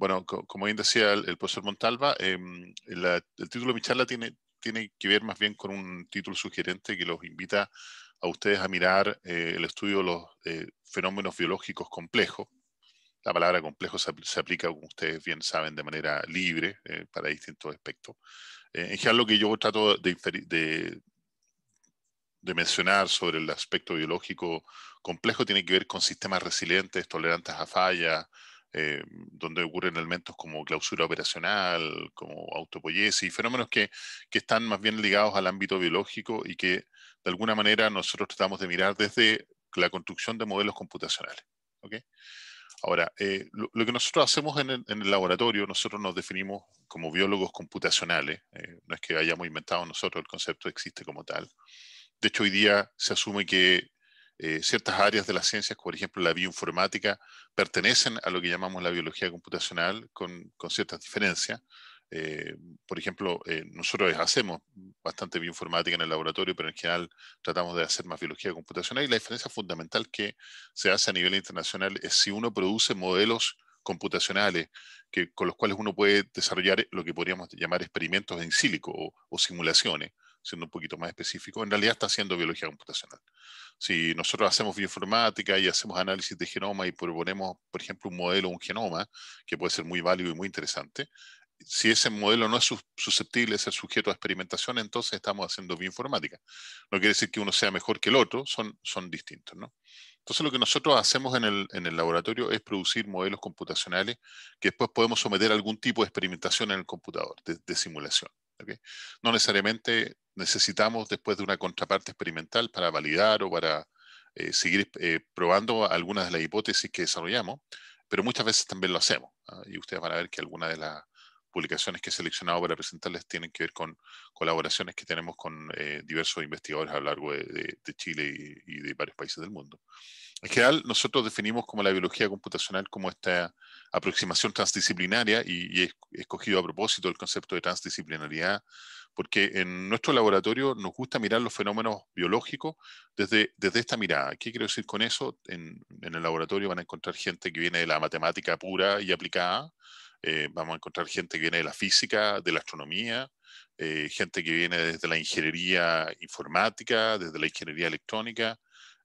bueno, como bien decía el, profesor Montalva, em, el título de mi charla tiene, tiene que ver más bien con un título sugerente que los invita a ustedes a mirar eh, el estudio de los eh, fenómenos biológicos complejos. La palabra complejo se, aplica, como ustedes bien saben, de manera libre eh, para distintos aspectos. en general, lo que yo trato de, mencionar sobre el aspecto biológico complejo tiene que ver con sistemas resilientes, tolerantes a fallas, eh, donde ocurren elementos como clausura operacional, como y fenómenos que, que, están más bien ligados al ámbito biológico y que de alguna manera nosotros tratamos de mirar desde la construcción de modelos computacionales. ¿okay? Ahora, eh, lo, que nosotros hacemos en el, laboratorio, nosotros nos definimos como biólogos computacionales, eh, no es que hayamos inventado nosotros el concepto, existe como tal. De hecho, hoy día se asume que eh, ciertas áreas de las ciencias, por ejemplo la bioinformática, pertenecen a lo que llamamos la biología computacional con, con ciertas diferencias. Eh, por ejemplo, eh, nosotros hacemos bastante bioinformática en el laboratorio, pero en general tratamos de hacer más biología computacional y la diferencia fundamental que se hace a nivel internacional es si uno produce modelos computacionales que, con los cuales uno puede desarrollar lo que podríamos llamar experimentos en sílico o simulaciones, siendo un poquito más específico, en realidad está haciendo biología computacional. Si nosotros hacemos bioinformática y hacemos análisis de genoma y proponemos, por ejemplo, un modelo, un genoma, que puede ser muy válido y muy interesante, si ese modelo no es susceptible de ser sujeto a experimentación, entonces estamos haciendo bioinformática. No quiere decir que uno sea mejor que el otro, son, son distintos. ¿no? Entonces lo que nosotros hacemos en el, en el, laboratorio es producir modelos computacionales que después podemos someter a algún tipo de experimentación en el computador, de simulación. No necesariamente necesitamos después de una contraparte experimental para validar o para eh, seguir eh, probando algunas de las hipótesis que desarrollamos, pero muchas veces también lo hacemos. ¿ah? Y ustedes van a ver que algunas de las publicaciones que he seleccionado para presentarles tienen que ver con colaboraciones que tenemos con eh, diversos investigadores a lo largo de, Chile y, y, de varios países del mundo. En general, nosotros definimos como la biología computacional como esta aproximación transdisciplinaria y, he escogido a propósito el concepto de transdisciplinaridad porque en nuestro laboratorio nos gusta mirar los fenómenos biológicos desde, desde esta mirada. ¿Qué quiero decir con eso? En, el laboratorio van a encontrar gente que viene de la matemática pura y aplicada, eh, vamos a encontrar gente que viene de la física, de la astronomía, eh, gente que viene desde la ingeniería informática, desde la ingeniería electrónica,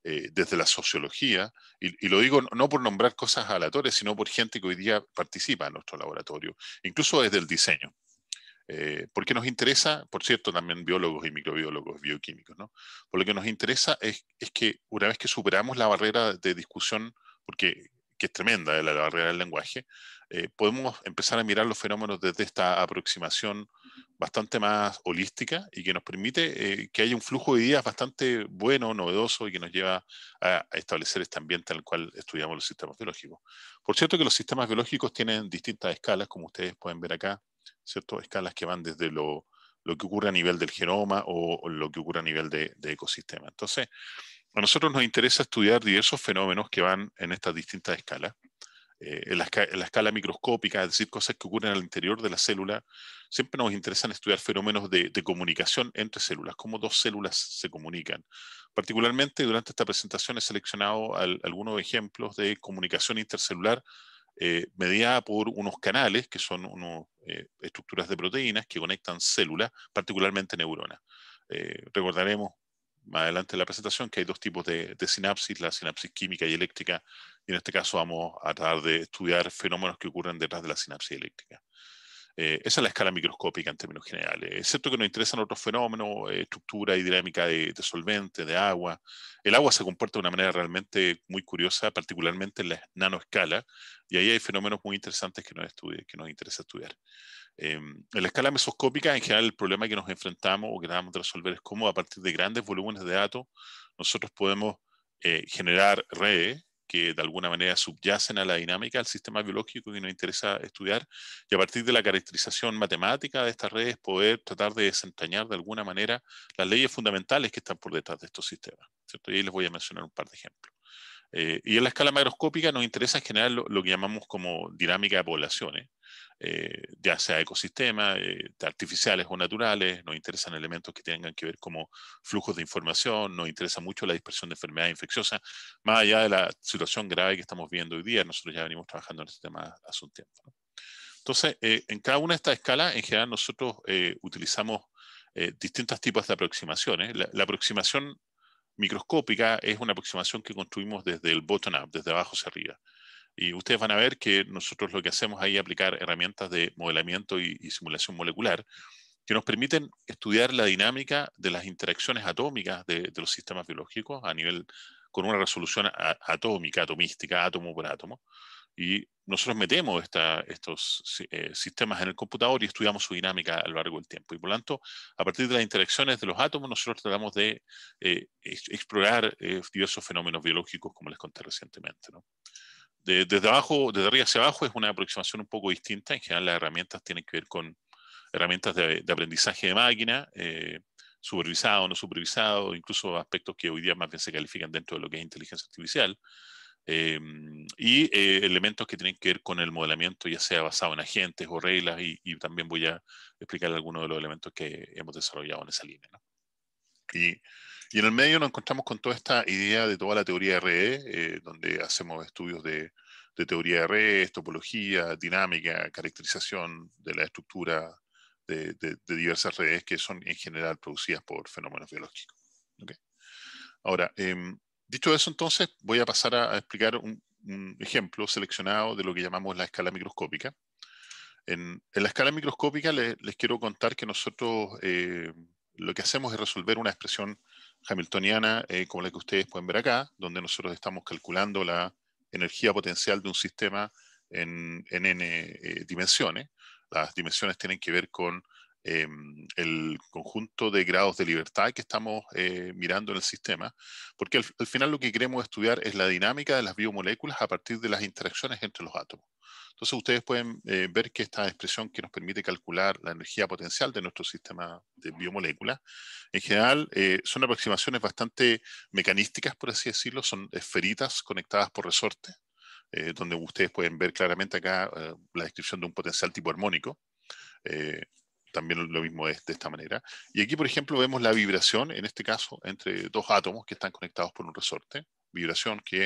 eh, desde la sociología, y, lo digo no por nombrar cosas aleatorias, sino por gente que hoy día participa en nuestro laboratorio, incluso desde el diseño. Eh, porque nos interesa, por cierto, también biólogos y microbiólogos, bioquímicos, ¿no? Por lo que nos interesa es, es que una vez que superamos la barrera de discusión, porque que es tremenda, eh, la barrera del lenguaje, eh, podemos empezar a mirar los fenómenos desde esta aproximación bastante más holística y que nos permite eh, que haya un flujo de ideas bastante bueno, novedoso y que nos lleva a, establecer este ambiente en el cual estudiamos los sistemas biológicos. Por cierto que los sistemas biológicos tienen distintas escalas, como ustedes pueden ver acá, ¿cierto? escalas que van desde lo, que ocurre a nivel del genoma o, lo que ocurre a nivel de, de ecosistema. Entonces, a nosotros nos interesa estudiar diversos fenómenos que van en estas distintas escalas. Eh, en, la, escala microscópica, es decir, cosas que ocurren al interior de la célula, siempre nos interesan estudiar fenómenos de, comunicación entre células, cómo dos células se comunican. Particularmente durante esta presentación he seleccionado algunos ejemplos de comunicación intercelular eh, mediada por unos canales, que son unos, eh, estructuras de proteínas que conectan células, particularmente neuronas. recordaremos más adelante en la presentación que hay dos tipos de, sinapsis, la sinapsis química y eléctrica, y en este caso vamos a tratar de estudiar fenómenos que ocurren detrás de la sinapsis eléctrica. Eh, esa es la escala microscópica en términos generales. excepto que nos interesan otros fenómenos, eh, estructura y dinámica de, solvente, de agua. El agua se comporta de una manera realmente muy curiosa, particularmente en la nanoescala, y ahí hay fenómenos muy interesantes que nos, que nos interesa estudiar. Em, en la escala mesoscópica, en general, el problema que nos enfrentamos o que tratamos de resolver es cómo a partir de grandes volúmenes de datos nosotros podemos eh, generar redes que de alguna manera subyacen a la dinámica del sistema biológico que nos interesa estudiar y a partir de la caracterización matemática de estas redes poder tratar de desentrañar de alguna manera las leyes fundamentales que están por detrás de estos sistemas. Y les voy a mencionar un par de ejemplos. Eh, y en la escala macroscópica nos interesa en lo, lo que llamamos como dinámica de poblaciones, eh, ya sea ecosistemas eh, artificiales o naturales, nos interesan elementos que tengan que ver como flujos de información, nos interesa mucho la dispersión de enfermedades infecciosas, más allá de la situación grave que estamos viendo hoy día, nosotros ya venimos trabajando en este tema hace un tiempo. Entonces, en cada una de estas escalas, en general nosotros utilizamos distintos tipos de aproximaciones. la aproximación microscópica es una aproximación que construimos desde el bottom-up, desde abajo hacia arriba. Y ustedes van a ver que nosotros lo que hacemos ahí es aplicar herramientas de modelamiento y, simulación molecular que nos permiten estudiar la dinámica de las interacciones atómicas de, los sistemas biológicos a nivel con una resolución atómica, atomística, átomo por átomo, y nosotros metemos estos eh, sistemas en el computador y estudiamos su dinámica a lo largo del tiempo. Y por lo tanto, a partir de las interacciones de los átomos, nosotros tratamos de eh, explorar eh, diversos fenómenos biológicos, como les conté recientemente. desde, abajo, desde arriba hacia abajo es una aproximación un poco distinta. En general, las herramientas tienen que ver con herramientas de, de aprendizaje de máquina, supervisado o no supervisado, incluso aspectos que hoy día más bien se califican dentro de lo que es inteligencia artificial. Em, y eh, elementos que tienen que ver con el modelamiento, ya sea basado en agentes o reglas, y, también voy a explicar algunos de los elementos que hemos desarrollado en esa línea. Y, y, en el medio nos encontramos con toda esta idea de toda la teoría de redes, eh, donde hacemos estudios de, de teoría de redes, topología, dinámica, caracterización de la estructura de, de, diversas redes que son en general producidas por fenómenos biológicos. Ahora, eh, Dicho eso, entonces, voy a pasar a, explicar un, ejemplo seleccionado de lo que llamamos la escala microscópica. En, la escala microscópica les quiero contar que nosotros eh, lo que hacemos es resolver una expresión hamiltoniana eh, como la que ustedes pueden ver acá, donde nosotros estamos calculando la energía potencial de un sistema en, n eh, dimensiones. Las dimensiones tienen que ver con Em, el conjunto de grados de libertad que estamos eh, mirando en el sistema, porque al, final lo que queremos estudiar es la dinámica de las biomoléculas a partir de las interacciones entre los átomos. Entonces ustedes pueden eh, ver que esta expresión que nos permite calcular la energía potencial de nuestro sistema de biomoléculas, en general eh, son aproximaciones bastante mecanísticas, por así decirlo, son esferitas conectadas por resorte, donde ustedes pueden ver claramente acá la descripción de un potencial tipo armónico también lo mismo es de esta manera. Y aquí, por ejemplo, vemos la vibración, en este caso, entre dos átomos que están conectados por un resorte. Vibración que,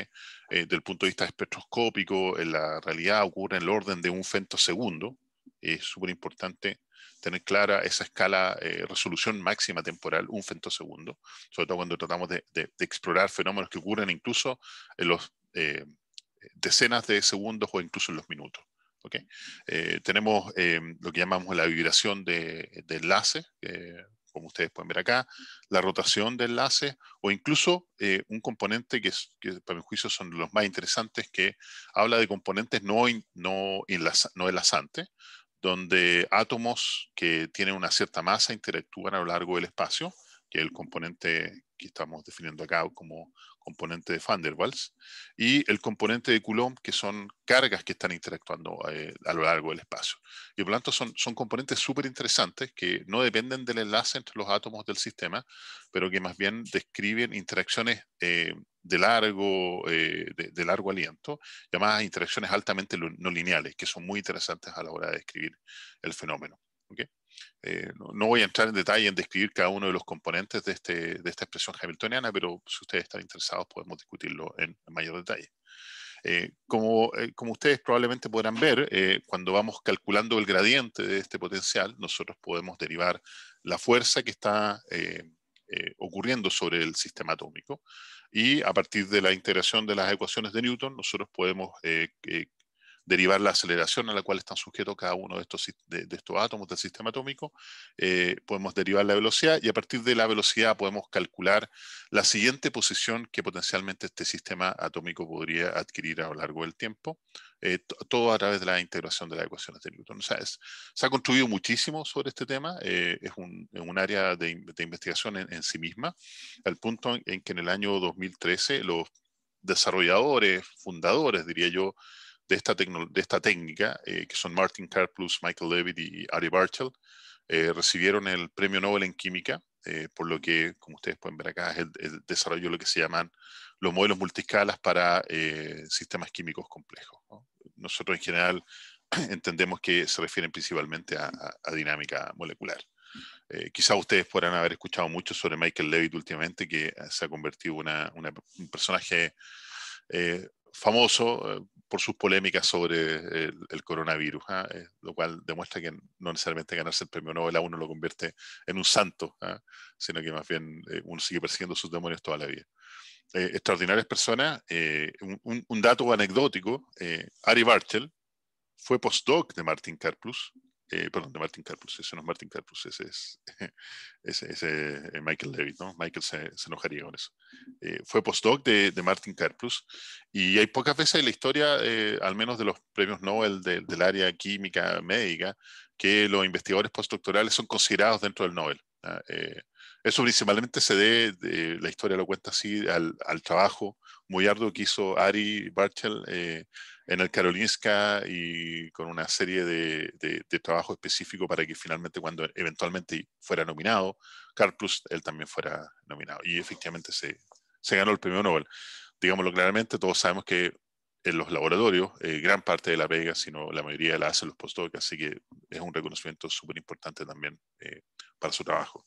eh, desde el punto de vista espectroscópico, en la realidad ocurre en el orden de un femtosegundo. Es súper importante tener clara esa escala, eh, resolución máxima temporal, un femtosegundo, sobre todo cuando tratamos de, explorar fenómenos que ocurren incluso en los eh, decenas de segundos o incluso en los minutos. Eh, tenemos eh, lo que llamamos la vibración de, de enlace, como ustedes pueden ver acá, la rotación de enlace o incluso eh, un componente que, para mi juicio son los más interesantes que habla de componentes no, no, no enlazantes, donde átomos que tienen una cierta masa interactúan a lo largo del espacio que es el componente que estamos definiendo acá como componente de van der Waals, y el componente de Coulomb, que son cargas que están interactuando eh, a lo largo del espacio. Y por lo tanto son, son componentes súper interesantes que no dependen del enlace entre los átomos del sistema, pero que más bien describen interacciones eh, de, largo, eh, largo aliento, llamadas interacciones altamente no lineales, que son muy interesantes a la hora de describir el fenómeno. Eh, no, voy a entrar en detalle en describir cada uno de los componentes de, este, esta expresión hamiltoniana, pero si ustedes están interesados podemos discutirlo en, mayor detalle. Eh, como, eh, como, ustedes probablemente podrán ver, cuando vamos calculando el gradiente de este potencial, nosotros podemos derivar la fuerza que está ocurriendo sobre el sistema atómico. Y a partir de la integración de las ecuaciones de Newton, nosotros podemos derivar la aceleración a la cual están sujetos cada uno de estos, de, estos átomos del sistema atómico, eh, podemos derivar la velocidad y a partir de la velocidad podemos calcular la siguiente posición que potencialmente este sistema atómico podría adquirir a lo largo del tiempo, eh, todo a través de la integración de las ecuaciones de Newton. O sea, se ha construido muchísimo sobre este tema, eh, es un, área de, investigación en, sí misma, al punto en, en que en el año 2013 los desarrolladores, fundadores, diría yo, de esta, técnica, eh, que son Martin plus Michael Levitt y Ari Barchel, eh, recibieron el premio Nobel en química, eh, por lo que, como ustedes pueden ver acá, es el, desarrollo de lo que se llaman los modelos multiscalas para sistemas químicos complejos. Nosotros en general entendemos que se refieren principalmente a, dinámica molecular. Quizás quizá ustedes podrán haber escuchado mucho sobre Michael Levitt últimamente, que se ha convertido en un personaje famoso, por sus polémicas sobre el, coronavirus, ¿ah? eh, lo cual demuestra que no necesariamente ganarse el premio Nobel a uno lo convierte en un santo, ¿ah? sino que más bien eh, uno sigue persiguiendo sus demonios toda la vida. Eh, extraordinarias personas. Un, dato anecdótico, Ari Bartel fue postdoc de Martin Carplus. Eh, perdón, de Martin Carpus, eso no es Martin Carplus ese es eh, Michael David, ¿no? Michael se, enojaría con eso. Eh, fue postdoc de, de, Martin Carpus y hay pocas veces en la historia, al menos de los premios Nobel del área química médica, que los investigadores postdoctorales son considerados dentro del Nobel. ¿ah? eso principalmente se debe, de, la historia lo cuenta así, al, al, trabajo muy arduo que hizo Ari Barchel en el Karolinska y con una serie de, de, trabajo específico para que finalmente cuando eventualmente fuera nominado, Carplus, él también fuera nominado. Y efectivamente se, se ganó el premio Nobel. Digámoslo claramente, todos sabemos que en los laboratorios, eh, gran parte de la pega, sino la mayoría la hacen los postdocs, así que es un reconocimiento súper importante también eh, para su trabajo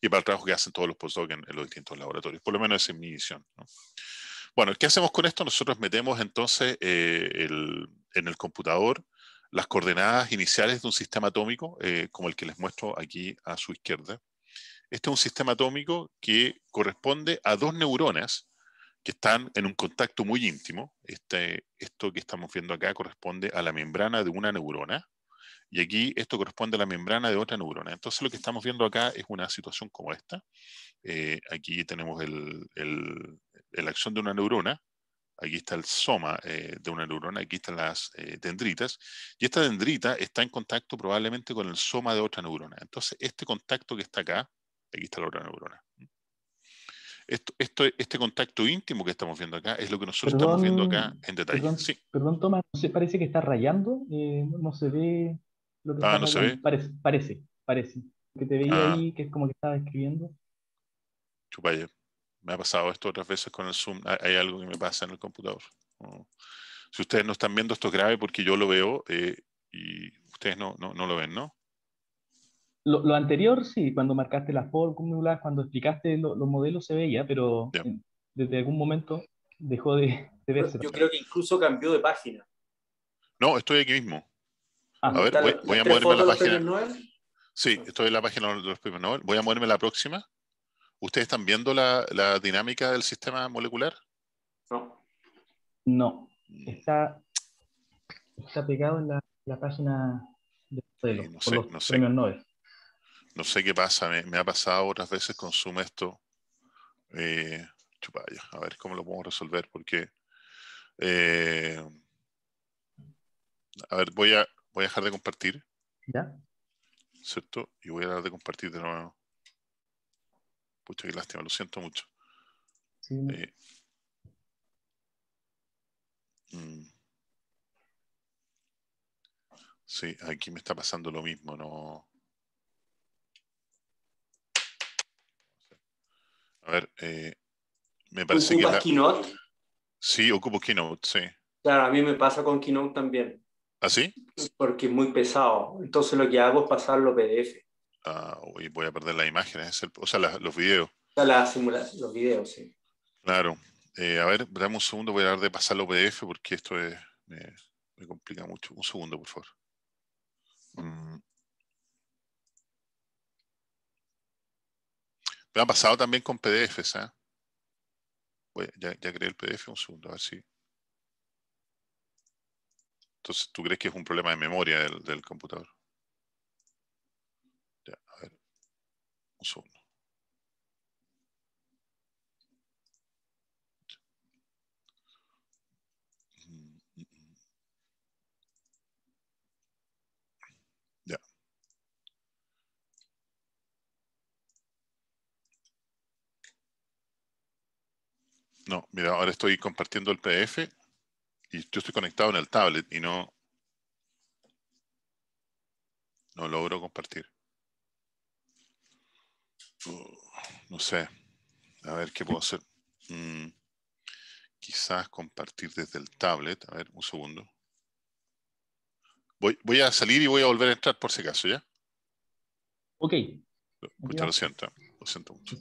y para el trabajo que hacen todos los postdocs en, los distintos laboratorios. Por lo menos esa es mi visión. Bueno, ¿qué hacemos con esto? Nosotros metemos entonces eh, en el computador las coordenadas iniciales de un sistema atómico, eh, como el que les muestro aquí a su izquierda. Este es un sistema atómico que corresponde a dos neuronas que están en un contacto muy íntimo. Este, esto que estamos viendo acá corresponde a la membrana de una neurona, y aquí esto corresponde a la membrana de otra neurona. Entonces lo que estamos viendo acá es una situación como esta. Eh, aquí tenemos el, la acción de una neurona, aquí está el soma eh, de una neurona, aquí están las eh, dendritas, y esta dendrita está en contacto probablemente con el soma de otra neurona. Entonces, este contacto que está acá, aquí está la otra neurona. Esto, este contacto íntimo que estamos viendo acá es lo que nosotros estamos viendo acá en detalle. Perdón, sí. Tomás, parece que está rayando, eh, no se ve lo que ah, no se ve. Parece, parece, Que te veía ah. ahí, que es como que estaba escribiendo. Chupaya me ha pasado esto otras veces con el Zoom, hay algo que me pasa en el computador. Si ustedes no están viendo esto grave porque yo lo veo eh, y ustedes no, lo ven, ¿no? Lo, anterior sí, cuando marcaste las fórmulas, cuando explicaste los modelos se veía, pero desde algún momento dejó de, verse. Yo creo que incluso cambió de página. No, estoy aquí mismo. Ah. a ver, voy, a moverme a la página. Sí, estoy en la página de los primeros Voy a moverme a la próxima. ¿Ustedes están viendo la, dinámica del sistema molecular? No. No. Mm. Está, pegado en la, página de eh, no sé, los premios Nobel. No sé qué pasa, me, ha pasado otras veces, Zoom esto. Eh, a ver cómo lo puedo resolver, porque... Eh, a ver, voy a, voy a dejar de compartir. ¿Ya? ¿Cierto? Y voy a dejar de compartir de nuevo. Pucha, qué lástima, lo siento mucho. Eh, mm. Sí. aquí me está pasando lo mismo, no. A ver, eh, me parece que. ¿Ocupas Keynote? Sí, ocupo Keynote, sí. Claro, a mí me pasa con Keynote también. ¿Ah, sí? Porque es muy pesado. Entonces lo que hago es pasar los PDF. Ah, voy a perder las imágenes, o sea, los videos. los videos, sí. Claro. Eh, a ver, dame un segundo, voy a dar de pasar los PDF porque esto me, complica mucho. Un segundo, por favor. Mm. Me ha pasado también con PDFs, ¿eh? ya, ya creé el PDF, un segundo, a ver si... Entonces, ¿tú crees que es un problema de memoria del, del computador? Ya, este, a ver, Ya. No, mira, ahora estoy compartiendo el PDF y yo estoy conectado en el tablet y no, no logro compartir. Mm, no sé. A ver qué puedo hacer. Mm, quizás compartir desde el tablet. A ver, un segundo. Voy, voy, a salir y voy a volver a entrar por si acaso, ¿ya? Ok. lo siento. Lo siento mucho.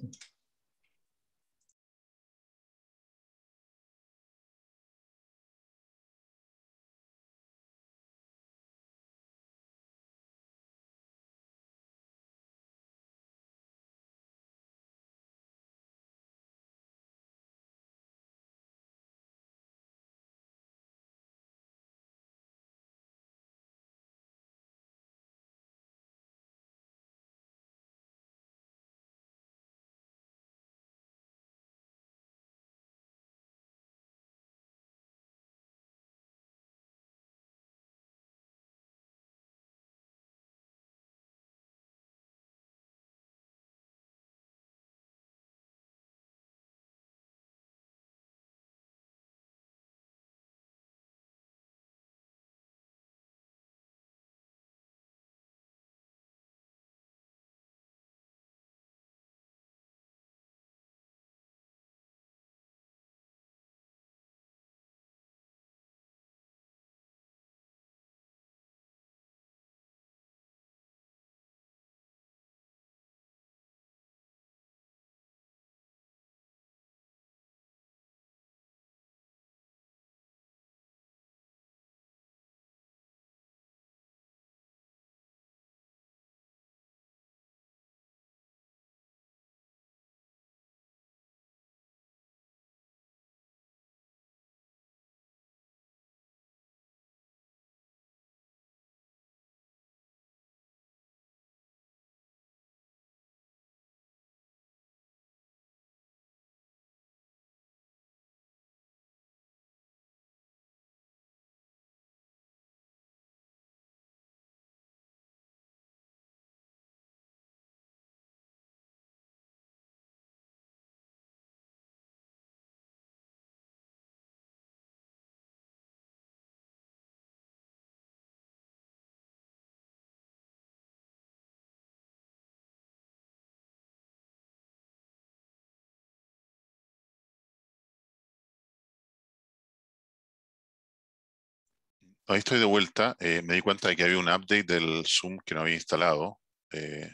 Ahí estoy de vuelta. Eh, me di cuenta de que había un update del Zoom que no había instalado. Eh,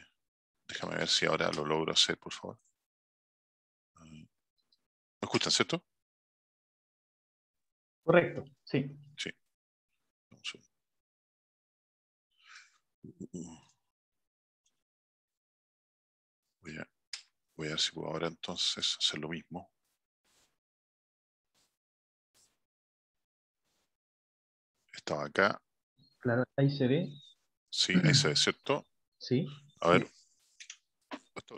déjame ver si ahora lo logro hacer, por favor. Mm. ¿Me escuchan, cierto? Correcto, sí. Sí. Voy a, voy a ver si puedo ahora entonces hacer lo mismo. estaba acá. Claro, ahí se ve. Sí, ahí se ve, ¿cierto? Sí. A ver.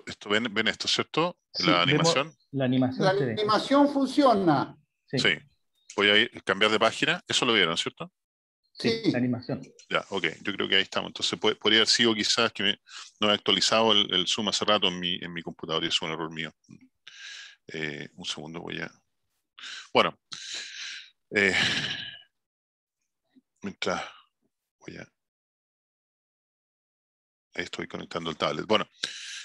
Esto, ven, ven, esto, ¿cierto? la animación. la animación. animación funciona. Sí. Voy a cambiar de página. Eso lo vieron, ¿cierto? Sí, la animación. Ya, ok. Yo creo que ahí estamos. Entonces, puede, podría haber sido quizás que no he actualizado el, Zoom hace rato en mi, en mi computador y es un error mío. Eh, un segundo, voy a... Bueno. Eh, mientras voy a... Ahí estoy conectando el tablet. Bueno,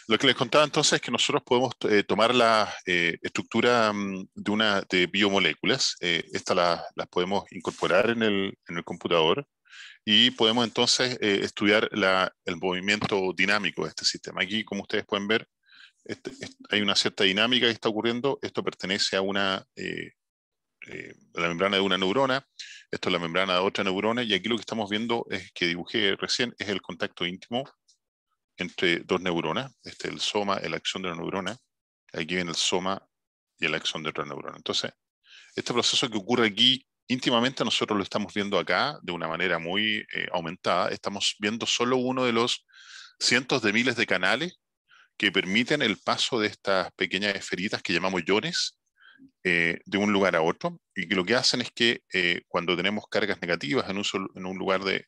lo que les contaba entonces es que nosotros podemos eh, tomar la eh, estructura mm, de, una, de biomoléculas. Eh, Estas las podemos incorporar en el, computador y podemos entonces estudiar la, el movimiento dinámico de este sistema. Aquí, como ustedes pueden ver, este, este, hay una cierta dinámica que está ocurriendo. Esto pertenece a una eh, la membrana de una neurona, esto es la membrana de otra neurona, y aquí lo que estamos viendo es que dibujé recién es el contacto íntimo entre dos neuronas, este el soma, el axón de la neurona, aquí viene el soma y el axón de otra neurona. Entonces, este proceso que ocurre aquí íntimamente nosotros lo estamos viendo acá de una manera muy eh, aumentada, estamos viendo solo uno de los cientos de miles de canales que permiten el paso de estas pequeñas esferitas que llamamos iones eh, de un lugar a otro y lo que hacen es que eh, cuando tenemos cargas negativas en un, en un lugar de,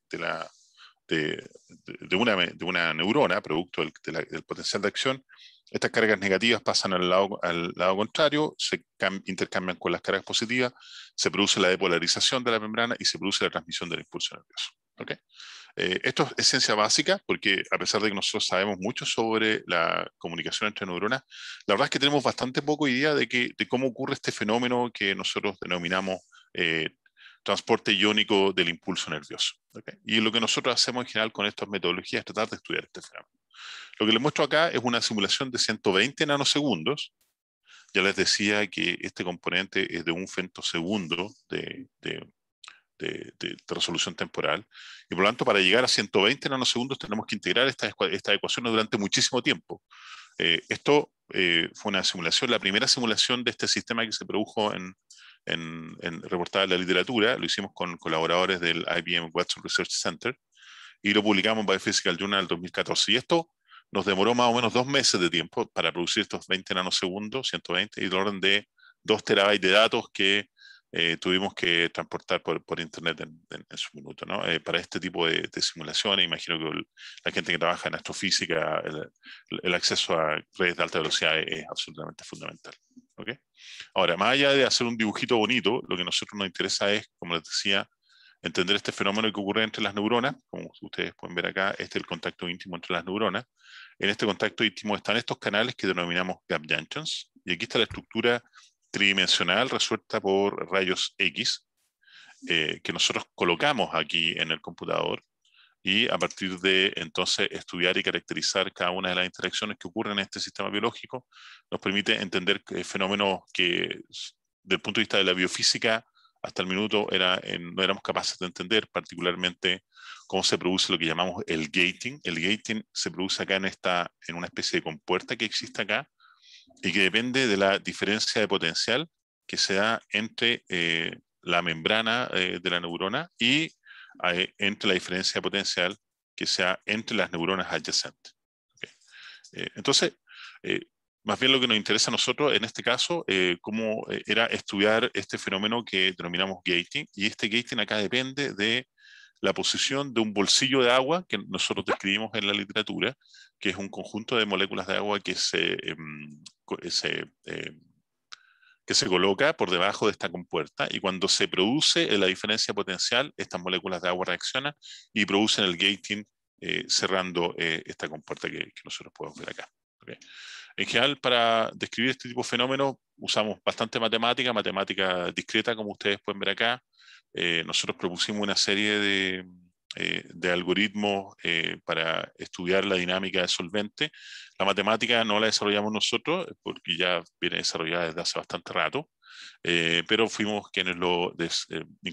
una, neurona, producto del, potencial de acción, estas cargas negativas pasan al lado, contrario, se intercambian con las cargas positivas, se produce la depolarización de la membrana y se produce la transmisión del impulso nervioso. Eh, esto es ciencia básica, porque a pesar de que nosotros sabemos mucho sobre la comunicación entre neuronas, la verdad es que tenemos bastante poco idea de, que, de cómo ocurre este fenómeno que nosotros denominamos eh, transporte iónico del impulso nervioso. Y lo que nosotros hacemos en general con estas metodologías es tratar de estudiar este fenómeno. Lo que les muestro acá es una simulación de 120 nanosegundos. Ya les decía que este componente es de un femtosegundo de, de de, resolución temporal. Y por lo tanto, para llegar a 120 nanosegundos tenemos que integrar estas, ecuaciones durante muchísimo tiempo. Eh, esto eh, fue una simulación, la primera simulación de este sistema que se produjo en, reportada en la literatura, lo hicimos con colaboradores del IBM Watson Research Center y lo publicamos en Biophysical Journal 2014. Y esto nos demoró más o menos dos meses de tiempo para producir estos 20 nanosegundos, 120, y el orden de 2 terabytes de datos que eh, tuvimos que transportar por, por internet en, su minuto. ¿no? Eh, para este tipo de, simulaciones, imagino que la gente que trabaja en astrofísica, el, acceso a redes de alta velocidad e, es, absolutamente fundamental. ¿okay? Ahora, más allá de hacer un dibujito bonito, lo que a nosotros nos interesa es, como les decía, entender este fenómeno que ocurre entre las neuronas. Como ustedes pueden ver acá, este es el contacto íntimo entre las neuronas. En este contacto íntimo están estos canales que denominamos gap junctions. Y aquí está la estructura tridimensional resuelta por rayos X, eh, que nosotros colocamos aquí en el computador y a partir de entonces estudiar y caracterizar cada una de las interacciones que ocurren en este sistema biológico, nos permite entender fenómenos que desde el punto de vista de la biofísica hasta el minuto era, no éramos capaces de entender, particularmente cómo se produce lo que llamamos el gating. El gating se produce acá en, esta, en una especie de compuerta que existe acá, y que depende de la diferencia de potencial que se da entre eh, la membrana eh, de la neurona y eh, entre la diferencia de potencial que se da entre las neuronas adyacentes. entonces, más bien lo que nos interesa a nosotros en este caso, cómo era estudiar este fenómeno que denominamos gating, y este gating acá depende de la posición de un bolsillo de agua que nosotros describimos en la literatura, que es un conjunto de moléculas de agua que se, em, eh, em, que se coloca por debajo de esta compuerta y cuando se produce eh, la diferencia potencial, estas moléculas de agua reaccionan y producen el gating eh, cerrando esta compuerta que, nosotros podemos ver acá. En general, para describir este tipo de fenómenos usamos bastante matemática, matemática discreta como ustedes pueden ver acá, eh, nosotros propusimos una serie de, eh, de algoritmos eh, para estudiar la dinámica de solvente. La matemática no la desarrollamos nosotros porque ya viene desarrollada desde hace bastante rato, pero fuimos quienes lo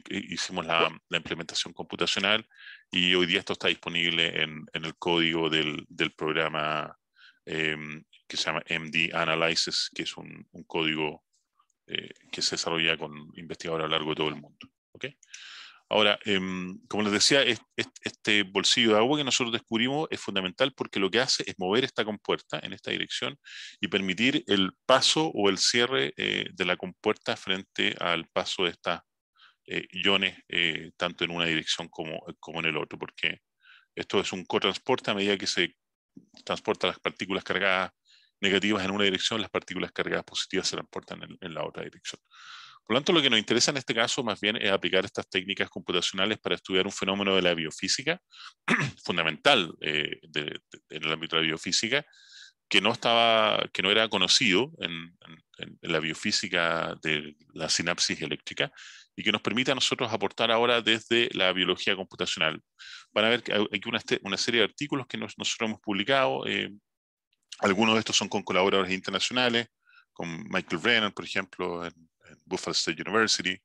hicimos la, implementación computacional y hoy día esto está disponible en, el código del, del programa em, que se llama MD Analysis, que es un, código que se desarrolla con investigadores a lo largo de todo el mundo. Ahora, em, como les decía, este bolsillo de agua que nosotros descubrimos es fundamental porque lo que hace es mover esta compuerta en esta dirección y permitir el paso o el cierre eh, de la compuerta frente al paso de estas eh, iones, eh, tanto en una dirección como, en el otro, porque esto es un cotransporte a medida que se transportan las partículas cargadas negativas en una dirección, las partículas cargadas positivas se transportan en la otra dirección. Por lo tanto, lo que nos interesa en este caso más bien es aplicar estas técnicas computacionales para estudiar un fenómeno de la biofísica, fundamental eh, en el ámbito de la biofísica, que no, estaba, que no era conocido en, la biofísica de la sinapsis eléctrica y que nos permite a nosotros aportar ahora desde la biología computacional. Van a ver que hay una, serie de artículos que nosotros hemos publicado. Eh, algunos de estos son con colaboradores internacionales, con Michael Brennan, por ejemplo, en, Buffalo State University,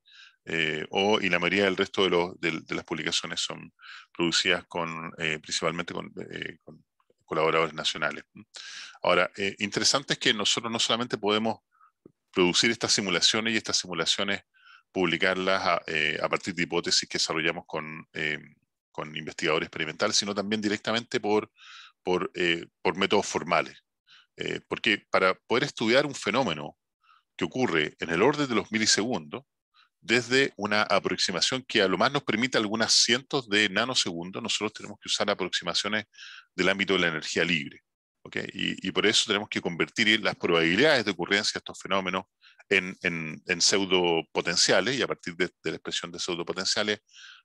eh, o, y la mayoría del resto de, de, las publicaciones son producidas con, eh, principalmente eh, con, colaboradores nacionales. Ahora, interesante es que nosotros no solamente podemos producir estas simulaciones y estas simulaciones publicarlas a, a partir de hipótesis que desarrollamos con, con investigadores experimentales, sino también directamente por, por, por métodos formales. porque para poder estudiar un fenómeno que ocurre en el orden de los milisegundos desde una aproximación que a lo más nos permite algunas cientos de nanosegundos, nosotros tenemos que usar aproximaciones del ámbito de la energía libre. ¿okay? Y, por eso tenemos que convertir las probabilidades de ocurrencia de estos fenómenos en, en, pseudopotenciales y a partir de, de la expresión de pseudopotenciales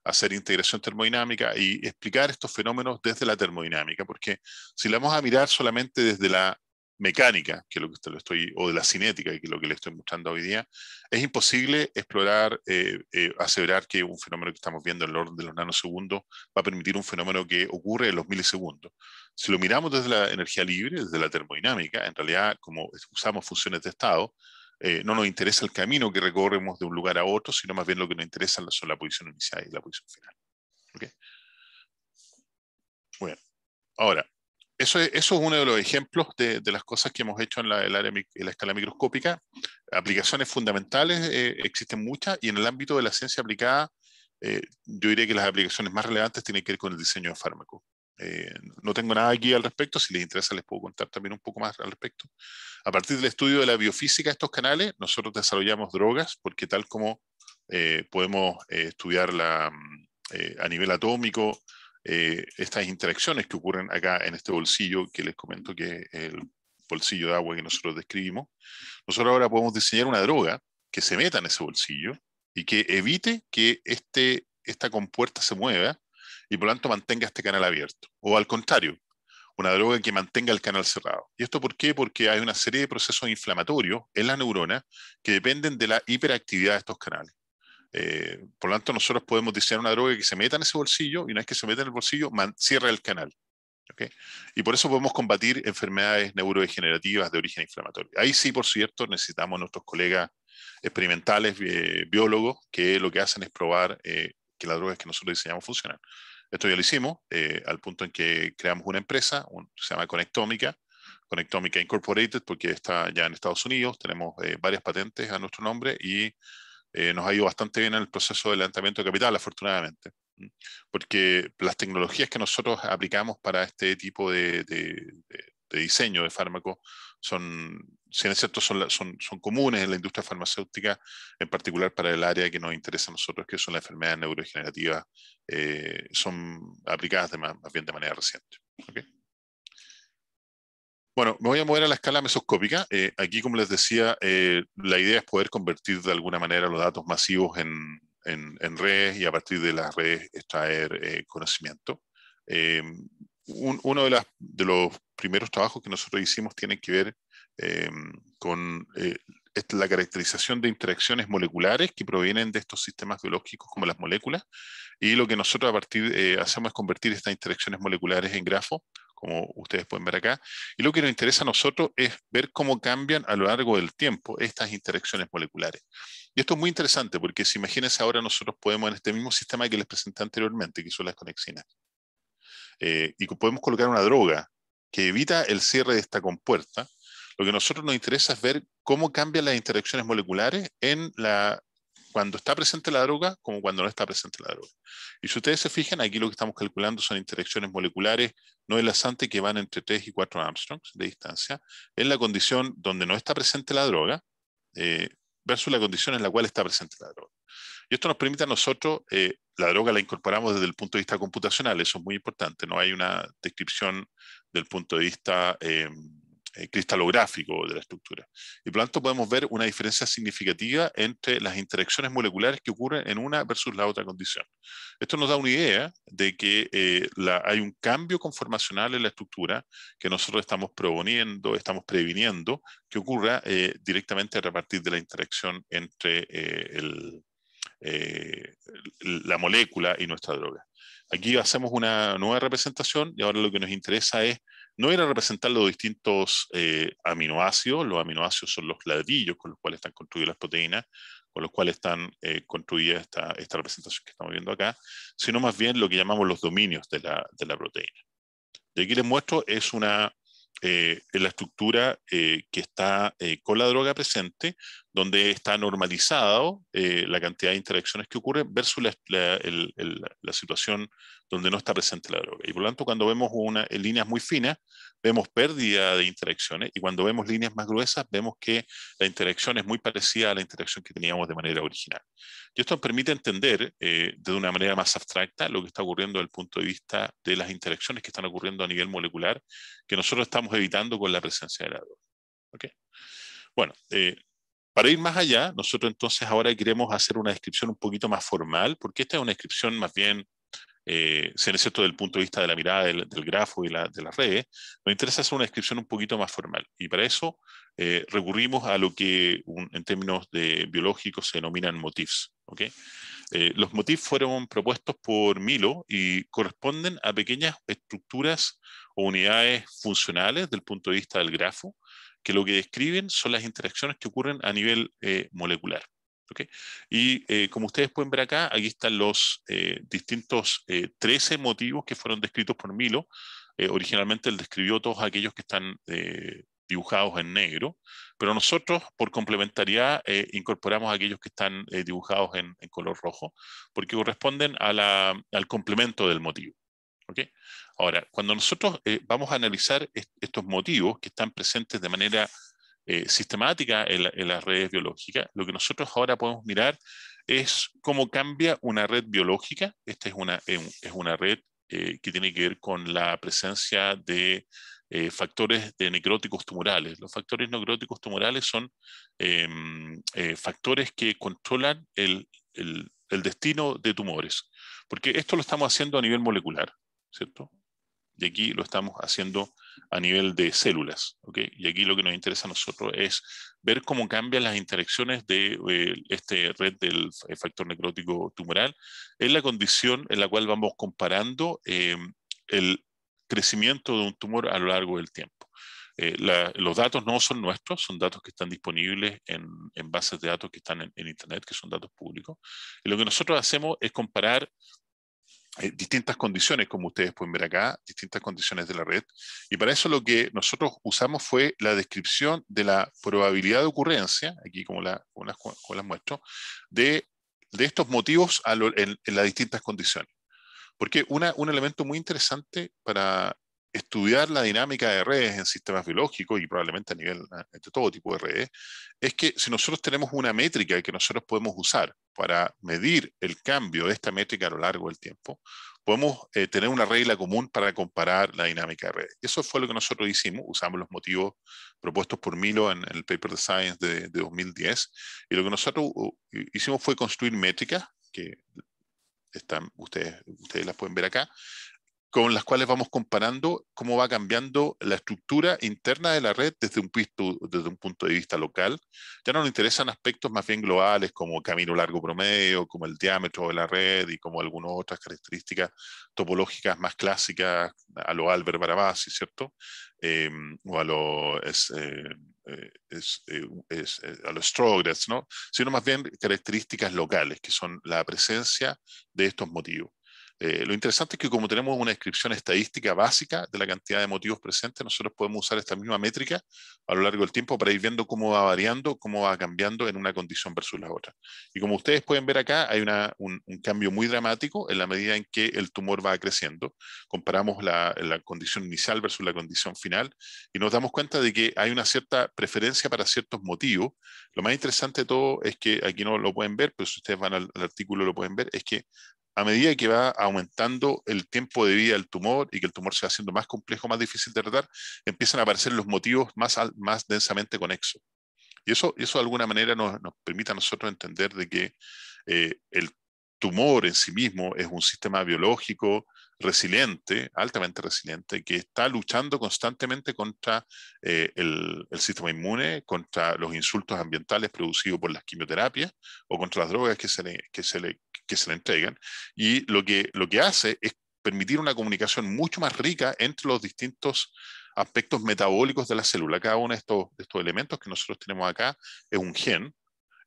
hacer integración termodinámica y explicar estos fenómenos desde la termodinámica, porque si la vamos a mirar solamente desde la mecánica, que lo que lo estoy, o de la cinética, que es lo que le estoy mostrando hoy día, es imposible explorar, eh, eh, aseverar que un fenómeno que estamos viendo en el orden de los nanosegundos va a permitir un fenómeno que ocurre en los milisegundos. Si lo miramos desde la energía libre, desde la termodinámica, en realidad, como usamos funciones de estado, eh, no nos interesa el camino que recorremos de un lugar a otro, sino más bien lo que nos interesa son la posición inicial y la posición final. ¿Okay? Bueno, ahora, eso, es, uno de los ejemplos de, las cosas que hemos hecho en la, el área, en la escala microscópica. Aplicaciones fundamentales eh, existen muchas y en el ámbito de la ciencia aplicada, eh, yo diría que las aplicaciones más relevantes tienen que ver con el diseño de fármacos. Eh, no tengo nada aquí al respecto, si les interesa les puedo contar también un poco más al respecto. A partir del estudio de la biofísica de estos canales, nosotros desarrollamos drogas, porque tal como podemos estudiar mm, a nivel atómico, eh, estas interacciones que ocurren acá en este bolsillo que les comento que es el bolsillo de agua que nosotros describimos, nosotros ahora podemos diseñar una droga que se meta en ese bolsillo y que evite que este, esta compuerta se mueva y por lo tanto mantenga este canal abierto. O al contrario, una droga que mantenga el canal cerrado. ¿Y esto por qué? Porque hay una serie de procesos inflamatorios en la neurona que dependen de la hiperactividad de estos canales. Eh, por lo tanto, nosotros podemos diseñar una droga que se meta en ese bolsillo y una vez que se meta en el bolsillo, cierra el canal. Y por eso podemos combatir enfermedades neurodegenerativas de origen inflamatorio. Ahí sí, por cierto, necesitamos nuestros colegas experimentales, eh, biólogos, que lo que hacen es probar eh, que las drogas que nosotros diseñamos funcionan. Esto ya lo hicimos al punto en que creamos una empresa, se llama Conectómica, Conectómica Incorporated, porque está ya en Estados Unidos, tenemos varias patentes a nuestro nombre y eh, nos ha ido bastante bien en el proceso de levantamiento de capital, afortunadamente, porque las tecnologías que nosotros aplicamos para este tipo de, diseño de fármacos son, si es cierto, son, son, comunes en la industria farmacéutica, en particular para el área que nos interesa a nosotros, que son las enfermedades neurodegenerativas, eh, son aplicadas de más, bien de manera reciente. Bueno, me voy a mover a la escala mesoscópica. Eh, aquí, como les decía, eh, la idea es poder convertir de alguna manera los datos masivos en, redes y a partir de las redes extraer eh, conocimiento. Em, uno de, los primeros trabajos que nosotros hicimos tiene que ver em, con la caracterización de interacciones moleculares que provienen de estos sistemas biológicos como las moléculas y lo que nosotros a partir hacemos es convertir estas interacciones moleculares en grafos como ustedes pueden ver acá. Y lo que nos interesa a nosotros es ver cómo cambian a lo largo del tiempo estas interacciones moleculares. Y esto es muy interesante porque si imagínense ahora nosotros podemos en este mismo sistema que les presenté anteriormente, que son las conexinas, eh, y podemos colocar una droga que evita el cierre de esta compuerta, lo que a nosotros nos interesa es ver cómo cambian las interacciones moleculares en la cuando está presente la droga como cuando no está presente la droga. Y si ustedes se fijan, aquí lo que estamos calculando son interacciones moleculares no enlazantes que van entre 3 y 4 Armstrongs de distancia, en la condición donde no está presente la droga, eh, versus la condición en la cual está presente la droga. Y esto nos permite a nosotros, eh, la droga la incorporamos desde el punto de vista computacional, eso es muy importante, no hay una descripción del punto de vista... Em, eh, cristalográfico de la estructura. Y por lo tanto podemos ver una diferencia significativa entre las interacciones moleculares que ocurren en una versus la otra condición. Esto nos da una idea de que eh, la, hay un cambio conformacional en la estructura que nosotros estamos proponiendo, estamos previniendo, que ocurra eh, directamente a partir de la interacción entre la molécula y nuestra droga. Aquí hacemos una nueva representación y ahora lo que nos interesa es no era representar los distintos eh, aminoácidos, los aminoácidos son los ladrillos con los cuales están construidas las proteínas, con los cuales están eh, construidas esta, representación que estamos viendo acá, sino más bien lo que llamamos los dominios de la, proteína. De aquí les muestro es una, eh, la estructura que está con la droga presente, donde está normalizado eh, la cantidad de interacciones que ocurren versus la, situación donde no está presente la droga. Y por lo tanto, cuando vemos una, eh, líneas muy finas, vemos pérdida de interacciones y cuando vemos líneas más gruesas, vemos que la interacción es muy parecida a la interacción que teníamos de manera original. Y esto nos permite entender eh, de una manera más abstracta lo que está ocurriendo desde el punto de vista de las interacciones que están ocurriendo a nivel molecular que nosotros estamos evitando con la presencia de la droga. Bueno, para ir más allá, nosotros entonces ahora queremos hacer una descripción un poquito más formal, porque esta es una descripción más bien, eh, si es cierto, del punto de vista de la mirada del, grafo y de las redes, nos interesa hacer una descripción un poquito más formal. Y para eso eh, recurrimos a lo que en términos de biológicos se denominan motifs. Eh, los motifs fueron propuestos por Milo y corresponden a pequeñas estructuras o unidades funcionales del punto de vista del grafo, que lo que describen son las interacciones que ocurren a nivel eh, molecular. Y eh, como ustedes pueden ver acá, aquí están los eh, distintos 13 motivos que fueron descritos por Milo. originalmente él describió todos aquellos que están dibujados en negro, pero nosotros por complementariedad incorporamos aquellos que están dibujados en, color rojo, porque corresponden al complemento del motivo. Ahora, cuando nosotros eh, vamos a analizar estos motivos que están presentes de manera eh, sistemática en, las redes biológicas, lo que nosotros ahora podemos mirar es cómo cambia una red biológica. Esta es una, es una red eh, que tiene que ver con la presencia de factores necróticos tumorales. Los factores necróticos tumorales son em, factores que controlan el destino de tumores porque esto lo estamos haciendo a nivel molecular. ¿cierto? Y aquí lo estamos haciendo a nivel de células, ¿ok? Y aquí lo que nos interesa a nosotros es ver cómo cambian las interacciones de eh, este esta red del eh, factor necrótico tumoral en la condición en la cual vamos comparando eh, el crecimiento de un tumor a lo largo del tiempo. los datos no son nuestros, son datos que están disponibles en, en bases de datos que están en, en, Internet, que son datos públicos. Y lo que nosotros hacemos es comparar eh, distintas condiciones, como ustedes pueden ver acá, distintas condiciones de la red. Y para eso lo que nosotros usamos fue la descripción de la probabilidad de ocurrencia, aquí como las, las muestro, de, estos motivos en, las distintas condiciones. Porque un elemento muy interesante para estudiar la dinámica de redes en sistemas biológicos y probablemente a nivel de todo tipo de redes, es que si nosotros tenemos una métrica que nosotros podemos usar para medir el cambio de esta métrica a lo largo del tiempo, podemos eh, tener una regla común para comparar la dinámica de redes. Eso fue lo que nosotros hicimos, usamos los motivos propuestos por Milo en, el paper de Science de, 2010, y lo que nosotros uh, hicimos fue construir métricas que están, ustedes, ustedes las pueden ver acá, con las cuales vamos comparando cómo va cambiando la estructura interna de la red desde un, desde un punto de vista local. Ya no nos interesan aspectos más bien globales como camino largo promedio, como el diámetro de la red y como algunas otras características topológicas más clásicas a lo Albert Barabasi, ¿cierto? Em, o a lo, es, eh, eh, eh, a los ¿no? Sino más bien características locales, que son la presencia de estos motivos. Eh, lo interesante es que como tenemos una descripción estadística básica de la cantidad de motivos presentes, nosotros podemos usar esta misma métrica a lo largo del tiempo para ir viendo cómo va variando, cómo va cambiando en una condición versus la otra. Y como ustedes pueden ver acá, hay un, cambio muy dramático en la medida en que el tumor va creciendo. Comparamos la, condición inicial versus la condición final y nos damos cuenta de que hay una cierta preferencia para ciertos motivos. Lo más interesante de todo es que, aquí no lo pueden ver, pero si ustedes van al artículo lo pueden ver, es que a medida que va aumentando el tiempo de vida del tumor y que el tumor se va haciendo más complejo, más difícil de tratar, empiezan a aparecer los motivos más, más densamente conexos. Y eso, eso de alguna manera nos, permite a nosotros entender de que eh, el tumor en sí mismo es un sistema biológico resiliente, altamente resiliente, que está luchando constantemente contra eh, el, sistema inmune, contra los insultos ambientales producidos por las quimioterapias o contra las drogas que se le, que se se le entregan. Y lo que, lo que hace es permitir una comunicación mucho más rica entre los distintos aspectos metabólicos de la célula. Cada uno de estos, de estos elementos que nosotros tenemos acá es un gen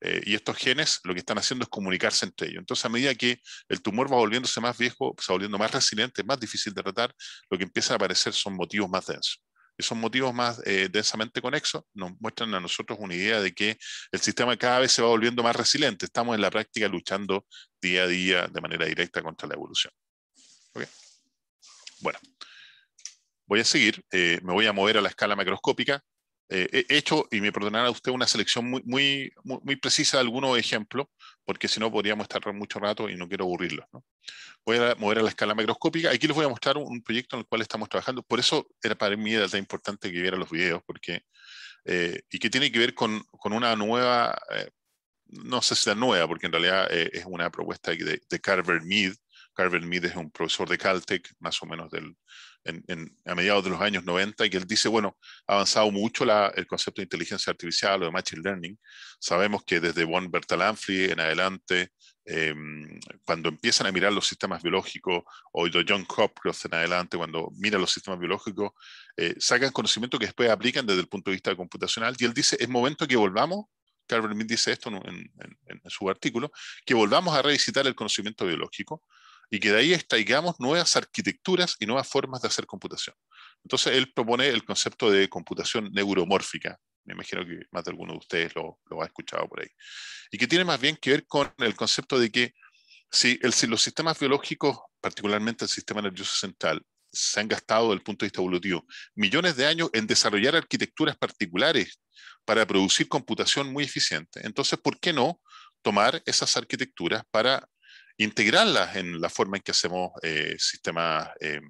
eh, y estos genes lo que están haciendo es comunicarse entre ellos. Entonces, a medida que el tumor va volviéndose más viejo, se va volviendo más resiliente, más difícil de tratar, lo que empieza a aparecer son motivos más densos. Esos motivos más eh, densamente conexos nos muestran a nosotros una idea de que el sistema cada vez se va volviendo más resiliente. Estamos en la práctica luchando día a día de manera directa contra la evolución. Bueno, voy a seguir. Eh, me voy a mover a la escala macroscópica eh, he hecho, y me perdonará usted, una selección muy, muy, precisa de algunos ejemplos, porque si no podríamos estar mucho rato y no quiero aburrirlos. Voy a mover a la escala microscópica. Aquí les voy a mostrar un, proyecto en el cual estamos trabajando. Por eso era para mí de tan importante que viera los videos, porque, eh, y que tiene que ver con, una nueva, eh, no sé si la nueva, porque en realidad es una propuesta de Carver Mead. Carver Mead es un profesor de Caltech, más o menos del, a mediados de los años 90 y que él dice, bueno, ha avanzado mucho el concepto de inteligencia artificial o de machine learning. Sabemos que desde von Bertalanffy en adelante, em, cuando empiezan a mirar los sistemas biológicos, o John Hopcroft en adelante, cuando mira los sistemas biológicos, eh, sacan conocimiento que después aplican desde el punto de vista computacional. Y él dice, es momento que volvamos, Carver Mead dice esto en su artículo, que volvamos a revisitar el conocimiento biológico y que de ahí extraigamos nuevas arquitecturas y nuevas formas de hacer computación. Entonces, él propone el concepto de computación neuromórfica. Me imagino que más de alguno de ustedes lo, ha escuchado por ahí. Y que tiene más bien que ver con el concepto de que si, el, si los sistemas biológicos, particularmente el sistema nervioso central, se han gastado desde el punto de vista evolutivo millones de años en desarrollar arquitecturas particulares para producir computación muy eficiente. Entonces, ¿por qué no tomar esas arquitecturas para integrarlas en la forma en que hacemos eh, sistemas eh,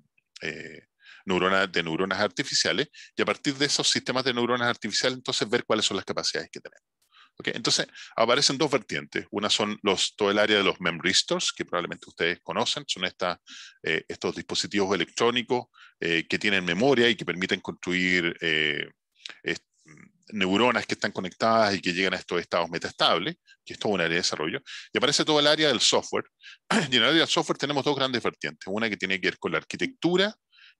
eh, neuronas, de neuronas artificiales y a partir de esos sistemas de neuronas artificiales entonces ver cuáles son las capacidades que tenemos. Entonces aparecen dos vertientes. Una son los, todo el área de los memristors, que probablemente ustedes conocen, son estos dispositivos electrónicos que tienen memoria y que permiten construir neuronas que están conectadas y que llegan a estos estados metaestables, que es un área de desarrollo, y aparece todo el área del software. Y en el área del software tenemos dos grandes vertientes, una que tiene que ver con la arquitectura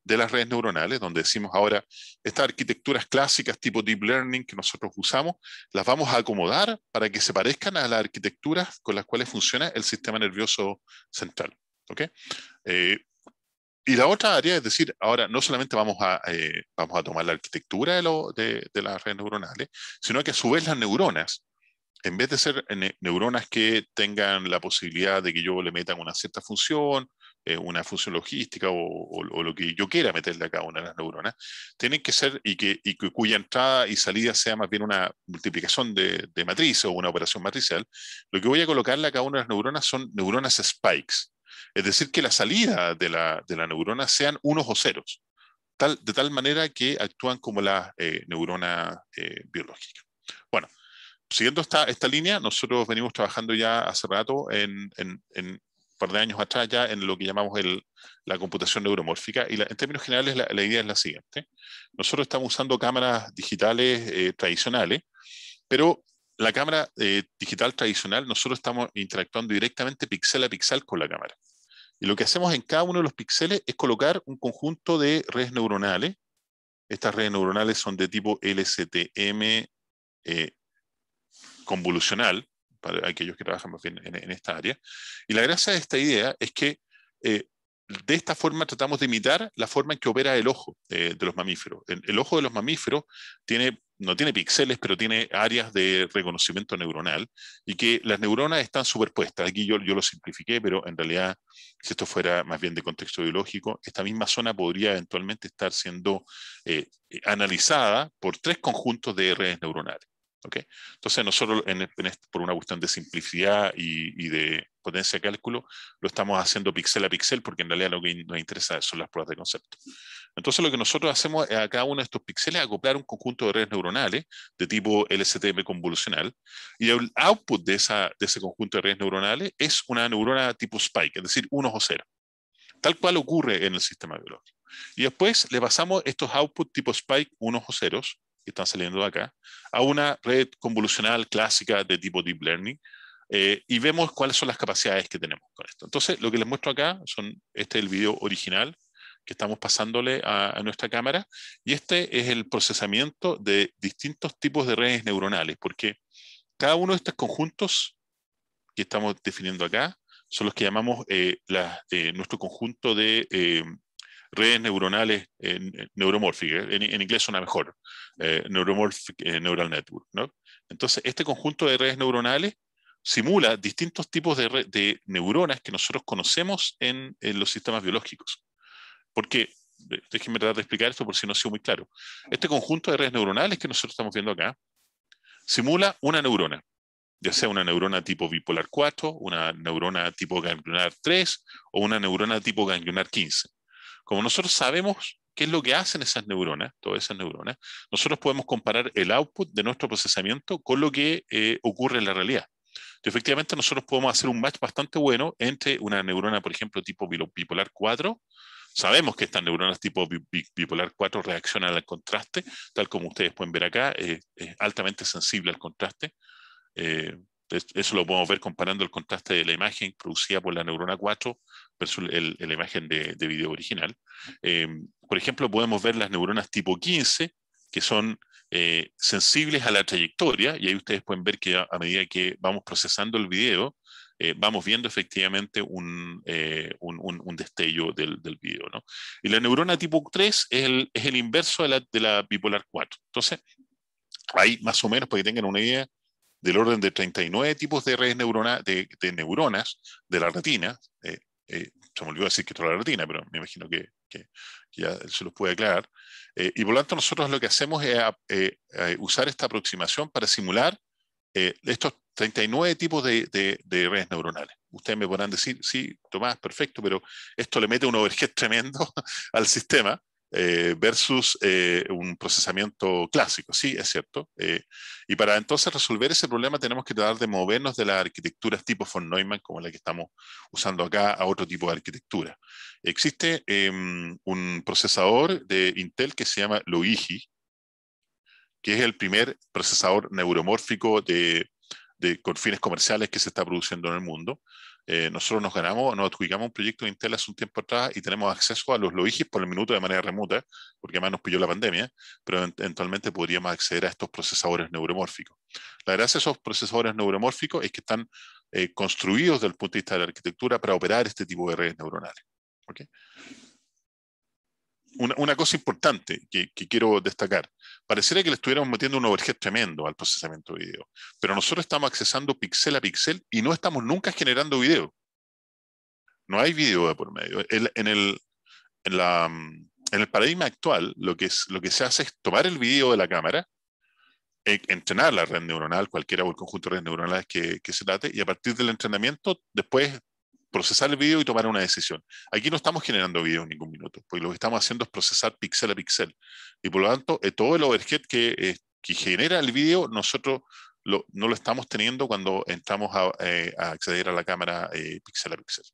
de las redes neuronales, donde decimos ahora, estas arquitecturas clásicas tipo deep learning que nosotros usamos, las vamos a acomodar para que se parezcan a las arquitecturas con las cuales funciona el sistema nervioso central. ¿ok? Eh, y la otra área es decir, ahora no solamente vamos a, eh, vamos a tomar la arquitectura de, lo, de, de, las redes neuronales, sino que a su vez las neuronas, en vez de ser neuronas que tengan la posibilidad de que yo le meta una cierta función, eh, una función logística o, lo que yo quiera meterle a cada una de las neuronas, tienen que ser y que, y que cuya entrada y salida sea más bien una multiplicación de, de matrices o una operación matricial, lo que voy a colocarle a cada una de las neuronas son neuronas spikes es decir, que la salida de la, neurona sean unos o ceros, tal, de tal manera que actúan como la eh, neurona eh, biológica. Bueno, siguiendo esta, línea, nosotros venimos trabajando ya hace rato, en, en, un par de años atrás, ya en lo que llamamos la computación neuromórfica. Y en términos generales, la, idea es la siguiente. Nosotros estamos usando cámaras digitales eh, tradicionales, pero la cámara eh, digital tradicional, nosotros estamos interactuando directamente pixel a pixel con la cámara. Y lo que hacemos en cada uno de los píxeles es colocar un conjunto de redes neuronales. Estas redes neuronales son de tipo LCTM eh, convolucional, para aquellos que trabajan bien en, esta área. Y la gracia de esta idea es que eh, de esta forma tratamos de imitar la forma en que opera el ojo eh, de los mamíferos. El, ojo de los mamíferos tiene, no tiene píxeles, pero tiene áreas de reconocimiento neuronal y que las neuronas están superpuestas. Aquí yo, lo simplifiqué, pero en realidad, si esto fuera más bien de contexto biológico, esta misma zona podría eventualmente estar siendo eh, analizada por tres conjuntos de redes neuronales. Entonces nosotros por una cuestión de simplicidad y, de potencia de cálculo lo estamos haciendo píxel a píxel porque en realidad lo que nos interesa son las pruebas de concepto. Entonces lo que nosotros hacemos a cada uno de estos píxeles es acoplar un conjunto de redes neuronales de tipo LSTM convolucional y el output de, ese conjunto de redes neuronales es una neurona tipo spike, es decir, unos o ceros tal cual ocurre en el sistema biológico. Y después le pasamos estos output tipo spike, unos o ceros, que están saliendo de acá, a una red convolucional clásica de tipo Deep Learning, eh, y vemos cuáles son las capacidades que tenemos con esto. Entonces, lo que les muestro acá, son, este es el video original que estamos pasándole a, nuestra cámara, y este es el procesamiento de distintos tipos de redes neuronales, porque cada uno de estos conjuntos que estamos definiendo acá, son los que llamamos eh, eh, nuestro conjunto de redes neuronales neuromórficas, eh, en, inglés suena mejor, eh, neuromorphic eh, neural network. Entonces, este conjunto de redes neuronales simula distintos tipos de, neuronas que nosotros conocemos en, en los sistemas biológicos. Porque, déjenme tratar de explicar esto por si no ha sido muy claro, este conjunto de redes neuronales que nosotros estamos viendo acá simula una neurona ya sea una neurona tipo bipolar 4, una neurona tipo ganglionar 3 o una neurona tipo ganglionar 15. Como nosotros sabemos qué es lo que hacen esas neuronas, todas esas neuronas, nosotros podemos comparar el output de nuestro procesamiento con lo que eh, ocurre en la realidad. Entonces, efectivamente, nosotros podemos hacer un match bastante bueno entre una neurona, por ejemplo, tipo bipolar 4. Sabemos que estas neuronas tipo bipolar 4 reaccionan al contraste, tal como ustedes pueden ver acá, eh, es altamente sensible al contraste. Eh, eso lo podemos ver comparando el contraste de la imagen producida por la neurona 4 el, la imagen de, video original. Em, por ejemplo, podemos ver las neuronas tipo 15, que son eh, sensibles a la trayectoria, y ahí ustedes pueden ver que a, medida que vamos procesando el video, eh, vamos viendo efectivamente eh, un, un, destello del, del video. ¿no? Y la neurona tipo 3 es el, es el inverso de la, de la, bipolar 4. Entonces, hay más o menos, para que tengan una idea, del orden de 39 tipos de redes de, neuronas de la retina, eh, eh, se me olvidó decir que esto es la retina, pero me imagino que, ya se los puede aclarar. Eh, y por lo tanto nosotros lo que hacemos es eh, usar esta aproximación para simular estos 39 tipos de, de, de, redes neuronales. Ustedes me podrán decir, sí, Tomás, perfecto, pero esto le mete un overhead tremendo al sistema. Eh, versus eh, un procesamiento clásico. Sí, es cierto. Eh, y para entonces resolver ese problema tenemos que tratar de movernos de las arquitecturas tipo von Neumann, como la que estamos usando acá, a otro tipo de arquitectura. Existe em, un procesador de Intel que se llama Luigi, que es el primer procesador neuromórfico de, de, con fines comerciales que se está produciendo en el mundo. Eh, nosotros nos ganamos, nos adjudicamos un proyecto de Intel hace un tiempo atrás y tenemos acceso a los logis por el minuto de manera remota, porque además nos pilló la pandemia, pero eventualmente podríamos acceder a estos procesadores neuromórficos. La gracia de esos procesadores neuromórficos es que están eh, construidos desde el punto de vista de la arquitectura para operar este tipo de redes neuronales. ¿okay? una, cosa importante que, quiero destacar. Pareciera que le estuviéramos metiendo un overhead tremendo al procesamiento de video, pero nosotros estamos accesando pixel a pixel y no estamos nunca generando video. No hay video de por medio. en, el, mm, en, el, paradigma actual, lo que, es, lo que se hace es tomar el video de la cámara, e, entrenar la red neuronal, cualquiera o el conjunto de redes neuronales que, que se trate, y a partir del entrenamiento, después procesar el video y tomar una decisión. Aquí no estamos generando video en ningún minuto, porque lo que estamos haciendo es procesar píxel a píxel. Y por lo tanto, eh, todo el overhead eh, que, genera el video, nosotros no lo estamos teniendo cuando entramos a, eh, acceder a la cámara píxel a píxel.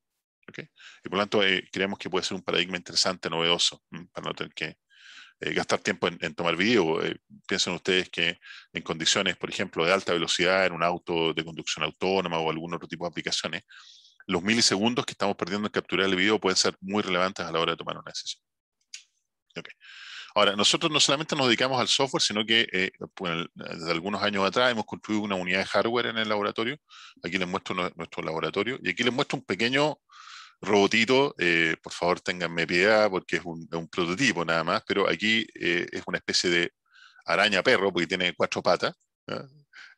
Y por lo tanto, creemos que puede ser un paradigma interesante, novedoso, para no tener que gastar tiempo en, tomar video. piensen ustedes que en condiciones, por ejemplo, de alta velocidad, en un auto de conducción autónoma o algún otro tipo de aplicaciones, los milisegundos que estamos perdiendo en capturar el video pueden ser muy relevantes a la hora de tomar una decisión. Ahora, nosotros no solamente nos dedicamos al software, sino que eh, desde algunos años atrás hemos construido una unidad de hardware en el laboratorio. Aquí les muestro nuestro laboratorio y aquí les muestro un pequeño robotito. Eh, por favor, ténganme piedad porque es un, prototipo nada más, pero aquí eh, es una especie de araña perro porque tiene cuatro patas.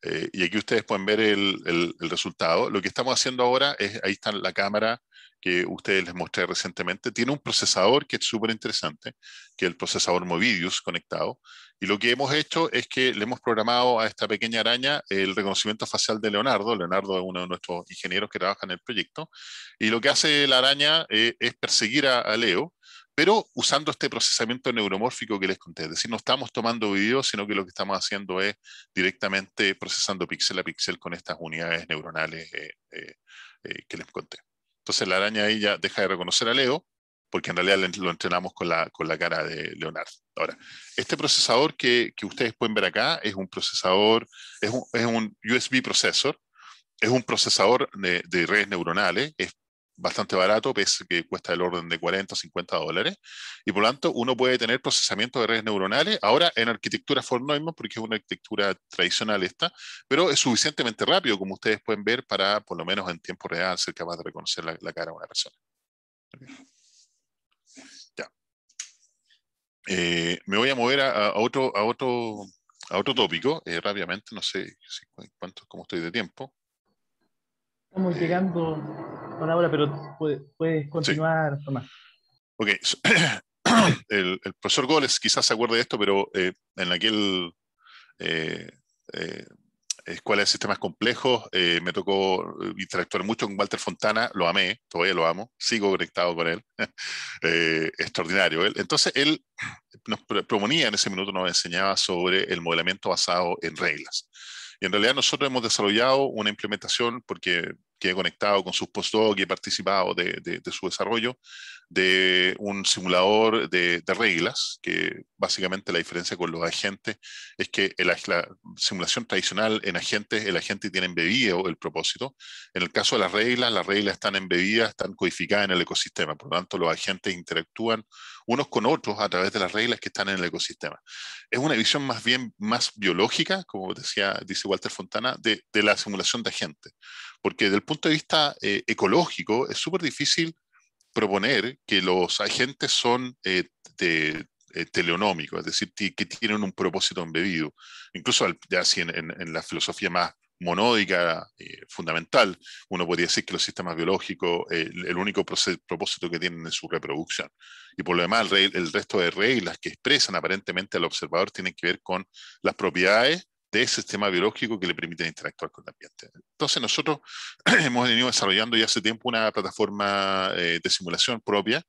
Eh, y aquí ustedes pueden ver el, resultado. Lo que estamos haciendo ahora es, ahí está la cámara que ustedes les mostré recientemente. Tiene un procesador que es súper interesante, que es el procesador Movidius conectado. Y lo que hemos hecho es que le hemos programado a esta pequeña araña el reconocimiento facial de Leonardo. Leonardo es uno de nuestros ingenieros que trabaja en el proyecto. Y lo que hace la araña eh, es perseguir a Leo pero usando este procesamiento neuromórfico que les conté. Es decir, no estamos tomando video, sino que lo que estamos haciendo es directamente procesando píxel a píxel con estas unidades neuronales eh, eh, eh, que les conté. Entonces la araña ahí ya deja de reconocer a Leo, porque en realidad lo entrenamos con la, con la cara de Leonardo. Ahora, este procesador que, que ustedes pueden ver acá es un procesador, es un, USB processor, es un procesador de, de redes neuronales, es bastante barato, pese que cuesta el orden de 40 o 50 dólares, y por lo tanto uno puede tener procesamiento de redes neuronales, ahora en arquitectura Fort porque es una arquitectura tradicional esta, pero es suficientemente rápido, como ustedes pueden ver, para por lo menos en tiempo real ser capaz de reconocer la, cara de una persona. Ya. Eh, me voy a mover a, otro, a otro a otro tópico eh, rápidamente, no sé cuánto, cómo estoy de tiempo. Estamos llegando a la pero puedes continuar, Tomás. Ok. El, profesor Goles quizás se acuerde de esto, pero eh, en aquel eh, eh, escuela de sistemas complejos me tocó interactuar mucho con Walter Fontana, lo amé, todavía lo amo, sigo conectado con él, extraordinario Entonces él nos proponía en ese minuto, nos enseñaba sobre el modelamiento basado en reglas. Y en realidad nosotros hemos desarrollado una implementación porque que he conectado con sus postdocs y he participado de, su desarrollo, de un simulador de reglas que básicamente la diferencia con los agentes es que la simulación tradicional en agentes, el agente tiene embebido el propósito. En el caso de las reglas, las reglas están embebidas, están codificadas en el ecosistema. Por lo tanto, los agentes interactúan unos con otros a través de las reglas que están en el ecosistema. Es una visión más bien más biológica, como decía, dice Walter Fontana, de, la simulación de agentes. Porque desde el punto de vista eh, ecológico es súper difícil proponer que los agentes son eh, de, eh, es decir, que tienen un propósito embebido. Incluso ya en, la filosofía más monódica eh, fundamental, uno podría decir que los sistemas biológicos, eh, el, único propósito que tienen es su reproducción. Y por lo demás, el, resto de reglas que expresan aparentemente al observador tienen que ver con las propiedades de ese sistema biológico que le permiten interactuar con el ambiente. Entonces nosotros hemos venido desarrollando ya hace tiempo una plataforma de simulación propia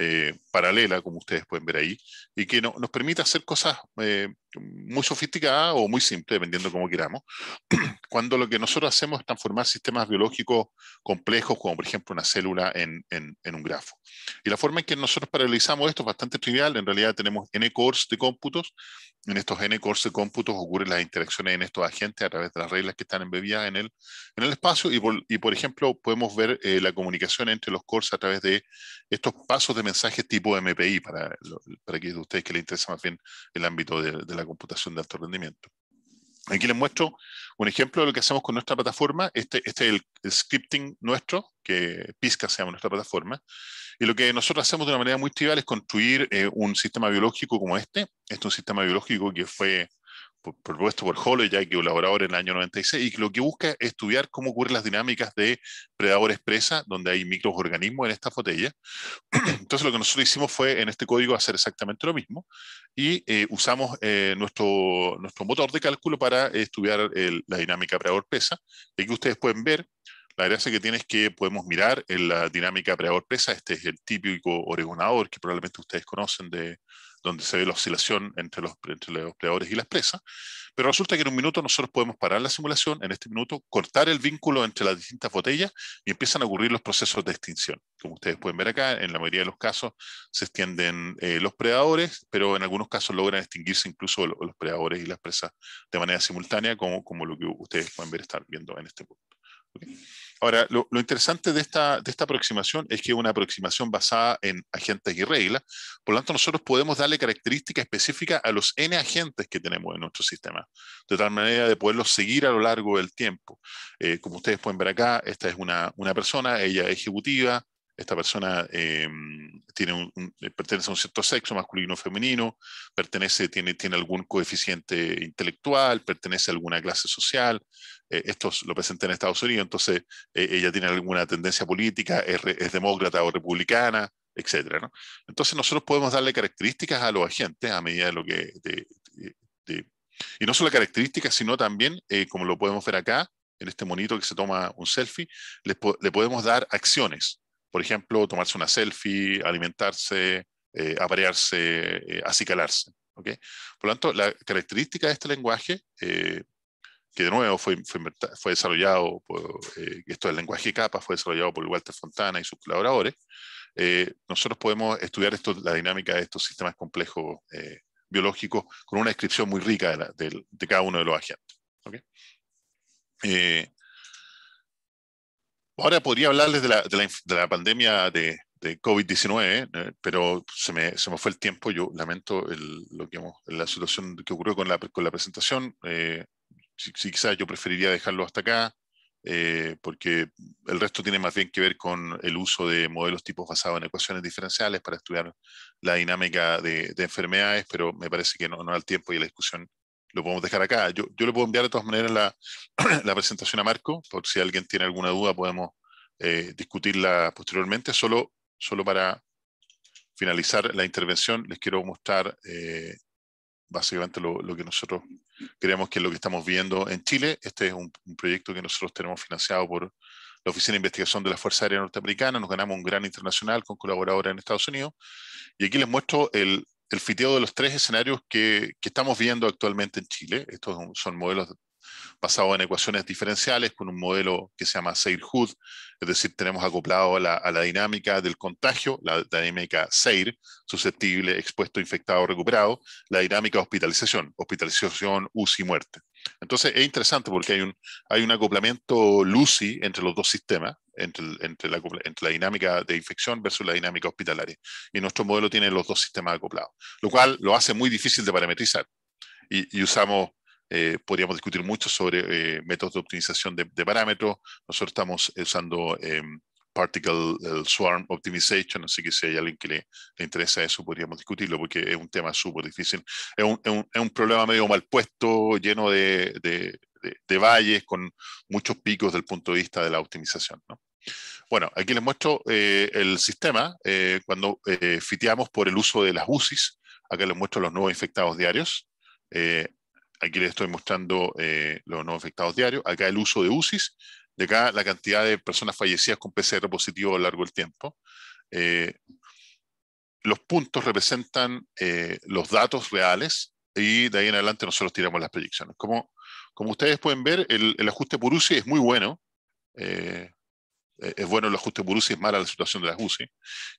eh, paralela, como ustedes pueden ver ahí, y que nos permite hacer cosas eh, muy sofisticada o muy simple, dependiendo cómo queramos, cuando lo que nosotros hacemos es transformar sistemas biológicos complejos, como por ejemplo una célula, en, en, un grafo. Y la forma en que nosotros paralizamos esto es bastante trivial, en realidad tenemos n-cores de cómputos, en estos n-cores de cómputos ocurren las interacciones en estos agentes a través de las reglas que están embebidas en el, en el espacio, y por, y por ejemplo podemos ver eh, la comunicación entre los cores a través de estos pasos de mensajes tipo MPI, para, para aquellos de ustedes que les interesa más bien el ámbito del la computación de alto rendimiento. Aquí les muestro un ejemplo de lo que hacemos con nuestra plataforma. Este, este es el, scripting nuestro, que Pisca se llama nuestra plataforma. Y lo que nosotros hacemos de una manera muy trivial es construir eh, un sistema biológico como este. Este es un sistema biológico que fue propuesto por ya que colaborador en el año 96, y lo que busca es estudiar cómo ocurren las dinámicas de predadores presa, donde hay microorganismos en esta botella. Entonces, lo que nosotros hicimos fue en este código hacer exactamente lo mismo y eh, usamos eh, nuestro, nuestro motor de cálculo para estudiar la dinámica predador presa. Y aquí ustedes pueden ver. La gracia que tiene es que podemos mirar en la dinámica predador presa. Este es el típico oregonador que probablemente ustedes conocen de, donde se ve la oscilación entre los, entre y las presas, pero resulta que en un minuto nosotros podemos parar la simulación, en este minuto cortar el vínculo entre las distintas botellas y empiezan a ocurrir los procesos de extinción. Como ustedes pueden ver acá, en la mayoría de los casos se extienden eh, los predadores, pero en algunos casos logran extinguirse incluso los, predadores y las presas de manera simultánea, como, como lo que ustedes pueden ver estar viendo en este punto. Ahora, lo, interesante de esta, aproximación es que es una aproximación basada en agentes y reglas, por lo tanto nosotros podemos darle características específicas a los N agentes que tenemos en nuestro sistema, de tal manera de poderlos seguir a lo largo del tiempo. Eh, como ustedes pueden ver acá, esta es una, una persona, ella es ejecutiva, esta persona em, eh, pertenece a un cierto sexo masculino o femenino, pertenece, tiene, tiene algún coeficiente intelectual, pertenece a alguna clase social, eh, esto lo presenta en Estados Unidos, entonces eh, ella tiene alguna tendencia política, es, demócrata o republicana, etc. Entonces nosotros podemos darle características a los agentes a medida de lo que... y no solo características, sino también, como lo podemos ver acá, en este monito que se toma un selfie, le podemos dar acciones por ejemplo, tomarse una selfie, alimentarse, eh, aparearse, eh, acicalarse. ¿okay? Por lo tanto, la característica de este lenguaje, eh, que de nuevo fue, fue, desarrollado, por, esto del lenguaje capa, fue desarrollado por Walter Fontana y sus colaboradores, nosotros podemos estudiar esto, la dinámica de estos sistemas complejos biológicos con una descripción muy rica de, cada uno de los agentes. ¿okay? ahora podría hablarles de la, de la, pandemia de, COVID-19, eh, pero se me, se me, fue el tiempo. Yo lamento lo que la situación que ocurrió con la, con la presentación. Eh, si, quizás yo preferiría dejarlo hasta acá, eh, porque el resto tiene más bien que ver con el uso de modelos tipos basados en ecuaciones diferenciales para estudiar la dinámica de, enfermedades, pero me parece que no, no da el tiempo y la discusión lo podemos dejar acá. Yo, yo le puedo enviar de todas maneras la, la, presentación a Marco, por si alguien tiene alguna duda podemos eh, discutirla posteriormente. Solo, solo para finalizar la intervención, les quiero mostrar eh, básicamente lo, lo, que nosotros creemos que es lo que estamos viendo en Chile. Este es un, un, proyecto que nosotros tenemos financiado por la Oficina de Investigación de la Fuerza Aérea Norteamericana. Nos ganamos un gran internacional con colaboradores en Estados Unidos. Y aquí les muestro el, el fiteo de los tres escenarios que, estamos viendo actualmente en Chile. Estos son modelos basados en ecuaciones diferenciales con un modelo que se llama SEIR-HUD, es decir, tenemos acoplado a la, dinámica del contagio, la, dinámica SEIR, susceptible, expuesto, infectado, recuperado, la dinámica hospitalización, hospitalización, UCI, muerte. Entonces es interesante porque hay un, hay un acoplamiento LUCI entre los dos sistemas, entre, la, dinámica de infección versus la dinámica hospitalaria. Y nuestro modelo tiene los dos sistemas acoplados, lo cual lo hace muy difícil de parametrizar. Y, usamos, eh, podríamos discutir mucho sobre eh, métodos de optimización de, parámetros. Nosotros estamos eh, usando em, Particle Swarm Optimization, así que si hay alguien que le, interesa eso, podríamos discutirlo, porque es un tema súper difícil. Es un, problema medio mal puesto, lleno de, valles con muchos picos desde el punto de vista de la optimización. ¿no? Bueno, aquí les muestro eh, el sistema eh, cuando eh, fiteamos por el uso de las UCIs. Acá les muestro los nuevos infectados diarios. aquí les estoy mostrando los nuevos infectados diarios. Acá el uso de UCIs. De acá la cantidad de personas fallecidas con PCR positivo a lo largo del tiempo. los puntos representan los datos reales y de ahí en adelante nosotros tiramos las proyecciones. Como, como ustedes pueden ver, el, ajuste por UCI es muy bueno. Eh, es bueno el ajuste por UCI, es mala la situación de las UCI.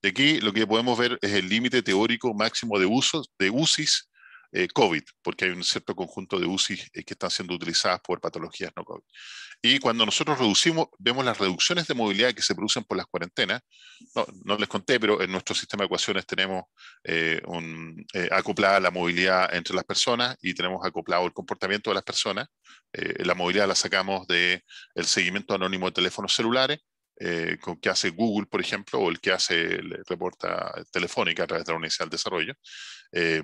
Y aquí lo que podemos ver es el límite teórico máximo de usos de UCIs eh, COVID, porque hay un cierto conjunto de UCIs eh, que están siendo utilizadas por patologías no COVID. Y cuando nosotros reducimos, vemos las reducciones de movilidad que se producen por las cuarentenas. No, les conté, pero en nuestro sistema de ecuaciones tenemos acoplada la movilidad entre las personas y tenemos acoplado el comportamiento de las personas. la movilidad la sacamos del el seguimiento anónimo de teléfonos celulares eh, con que hace Google, por ejemplo, o el que hace el reporta telefónica a través de la Universidad del Desarrollo. Eh,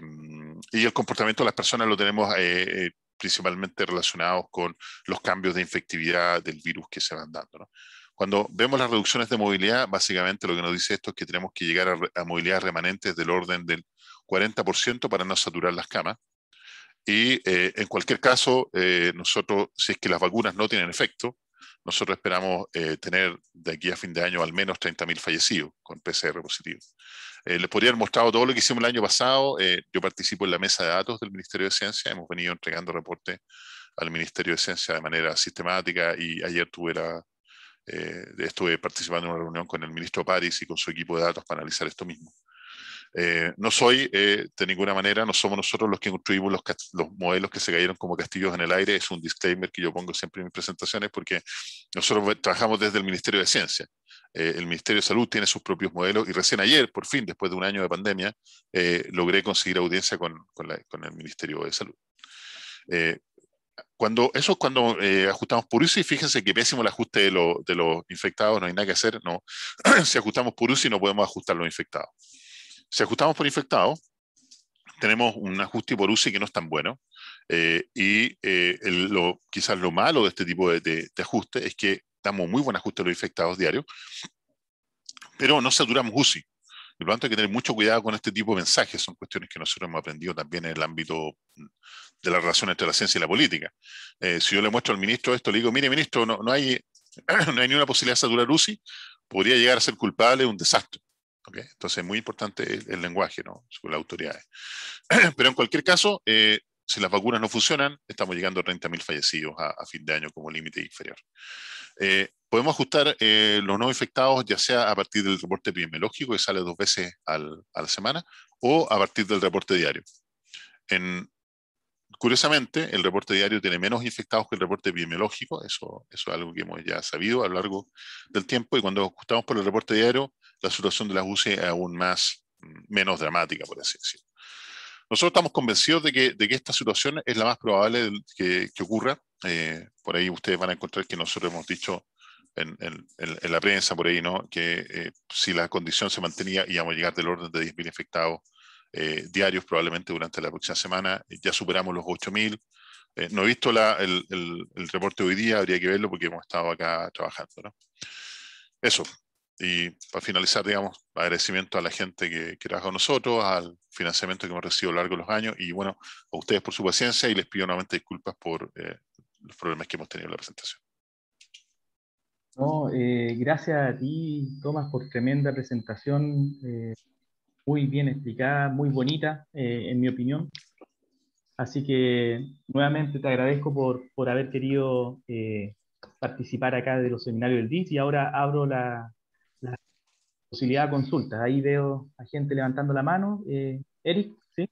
y el comportamiento de las personas lo tenemos eh, principalmente relacionados con los cambios de infectividad del virus que se van dando. Cuando vemos las reducciones de movilidad, básicamente lo que nos dice esto es que tenemos que llegar a, movilidad movilidades remanentes del orden del 40% para no saturar las camas. Y en cualquier caso, nosotros, si es que las vacunas no tienen efecto, nosotros esperamos eh, tener de aquí a fin de año al menos 30.000 fallecidos con PCR positivo. Eh, les podría haber mostrado todo lo que hicimos el año pasado. Eh, yo participo en la mesa de datos del Ministerio de Ciencia. Hemos venido entregando reportes al Ministerio de Ciencia de manera sistemática y ayer estuve participando en una reunión con el ministro París y con su equipo de datos para analizar esto mismo. Eh, no soy, eh, de ninguna manera, no somos nosotros los que construimos los, modelos que se cayeron como castillos en el aire. Es un disclaimer que yo pongo siempre en mis presentaciones porque nosotros trabajamos desde el Ministerio de Ciencia. Eh, el Ministerio de Salud tiene sus propios modelos y recién ayer, por fin, después de un año de pandemia, logré conseguir audiencia con, el Ministerio de Salud. cuando, eso es cuando ajustamos por y fíjense que pésimo el ajuste de, los infectados, no hay nada que hacer, si ajustamos por UCI no podemos ajustar los infectados. Si ajustamos por infectados, tenemos un ajuste por UCI que no es tan bueno. Eh, y eh, lo, quizás lo malo de este tipo de, ajuste es que damos muy buen ajuste a los infectados diarios, pero no saturamos UCI. por lo tanto hay que tener mucho cuidado con este tipo de mensajes. Son cuestiones que nosotros hemos aprendido también en el ámbito de la relación entre la ciencia y la política. Eh, si yo le muestro al ministro esto, le digo, mire ministro, no, hay, no hay ni posibilidad de saturar UCI, podría llegar a ser culpable de un desastre. Entonces es muy importante el, lenguaje, ¿no? Según las autoridades. Pero en cualquier caso, eh, si las vacunas no funcionan, estamos llegando a 30.000 fallecidos a, fin de año como límite inferior. Eh, podemos ajustar eh, los no infectados ya sea a partir del reporte epidemiológico, que sale dos veces a la semana, o a partir del reporte diario. En, curiosamente, el reporte diario tiene menos infectados que el reporte epidemiológico, eso, eso es algo que hemos ya sabido a lo largo del tiempo, y cuando ajustamos por el reporte diario, la situación de las UCI es aún más, mm, menos dramática, por así decirlo. Nosotros estamos convencidos de que, de que, esta situación es la más probable que, ocurra. Eh, por ahí ustedes van a encontrar que nosotros hemos dicho en, en, en la prensa, por ahí, ¿no? que eh, si la condición se mantenía, íbamos a llegar del orden de 10.000 infectados eh, diarios probablemente durante la próxima semana. Ya superamos los 8.000. no he visto la, el, el, el, reporte hoy día, habría que verlo porque hemos estado acá trabajando. ¿no? Eso, y para finalizar, digamos, agradecimiento a la gente que, trabaja con nosotros, al financiamiento que hemos recibido a lo largo de los años y bueno, a ustedes por su paciencia y les pido nuevamente disculpas por eh, los problemas que hemos tenido en la presentación. No, eh, gracias a ti, Tomás, por tremenda presentación, eh, muy bien explicada, muy bonita, en mi opinión. Así que nuevamente te agradezco por, por haber querido participar acá de los seminarios del DIS y ahora abro la, posibilidad de consultas. Ahí veo a gente levantando la mano. Eh, Eric, ¿sí?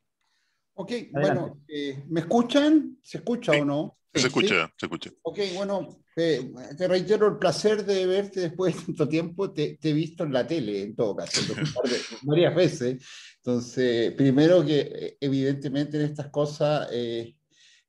Ok, bueno, eh, ¿me escuchan? ¿Se escucha o no? Se escucha, se escucha. Ok, bueno, eh, te reitero el placer de verte después de tanto tiempo. Te, he visto en la tele, en todo caso, varias veces. Entonces, primero que evidentemente en estas cosas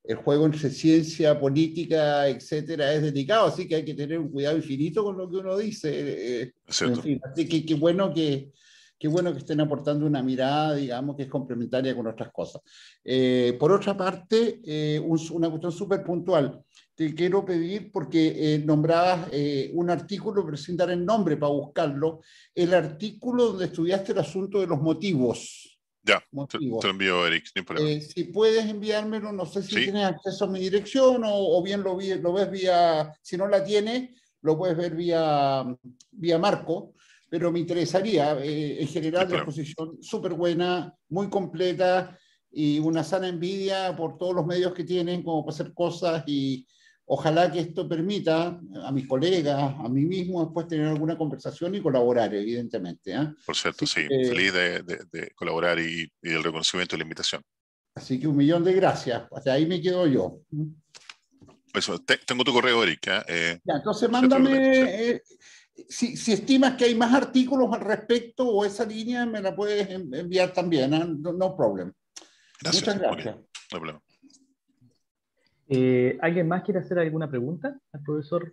el juego entre ciencia, política, etcétera, es delicado, así que hay que tener un cuidado infinito con lo que uno dice. Eh, eh, así que qué bueno que, qué bueno que estén aportando una mirada, digamos, que es complementaria con otras cosas. Eh, por otra parte, una cuestión súper puntual. Te quiero pedir, porque nombrabas un artículo, pero sin dar el nombre para buscarlo, el artículo donde estudiaste el asunto de los motivos. Ya, te, lo envío, Eric. Eh, si puedes enviármelo, no sé si tienes acceso a mi dirección o, bien lo, lo, ves vía, si no la tienes, lo puedes ver vía, vía Marco, pero me interesaría. Eh, en general, la exposición súper buena, muy completa y una sana envidia por todos los medios que tienen como para hacer cosas y, Ojalá que esto permita a mis colegas, a mí mismo, después tener alguna conversación y colaborar, evidentemente. ¿eh? Por cierto, sí, feliz de, colaborar y, el reconocimiento de la invitación. Así que un millón de gracias. Hasta ahí me quedo yo. tengo tu correo, Erika. Eh, entonces mándame, eh, si, estimas que hay más artículos al respecto o esa línea, me la puedes enviar también. No, problem. Gracias, Muchas gracias. No problema. Eh, ¿Alguien más quiere hacer alguna pregunta al profesor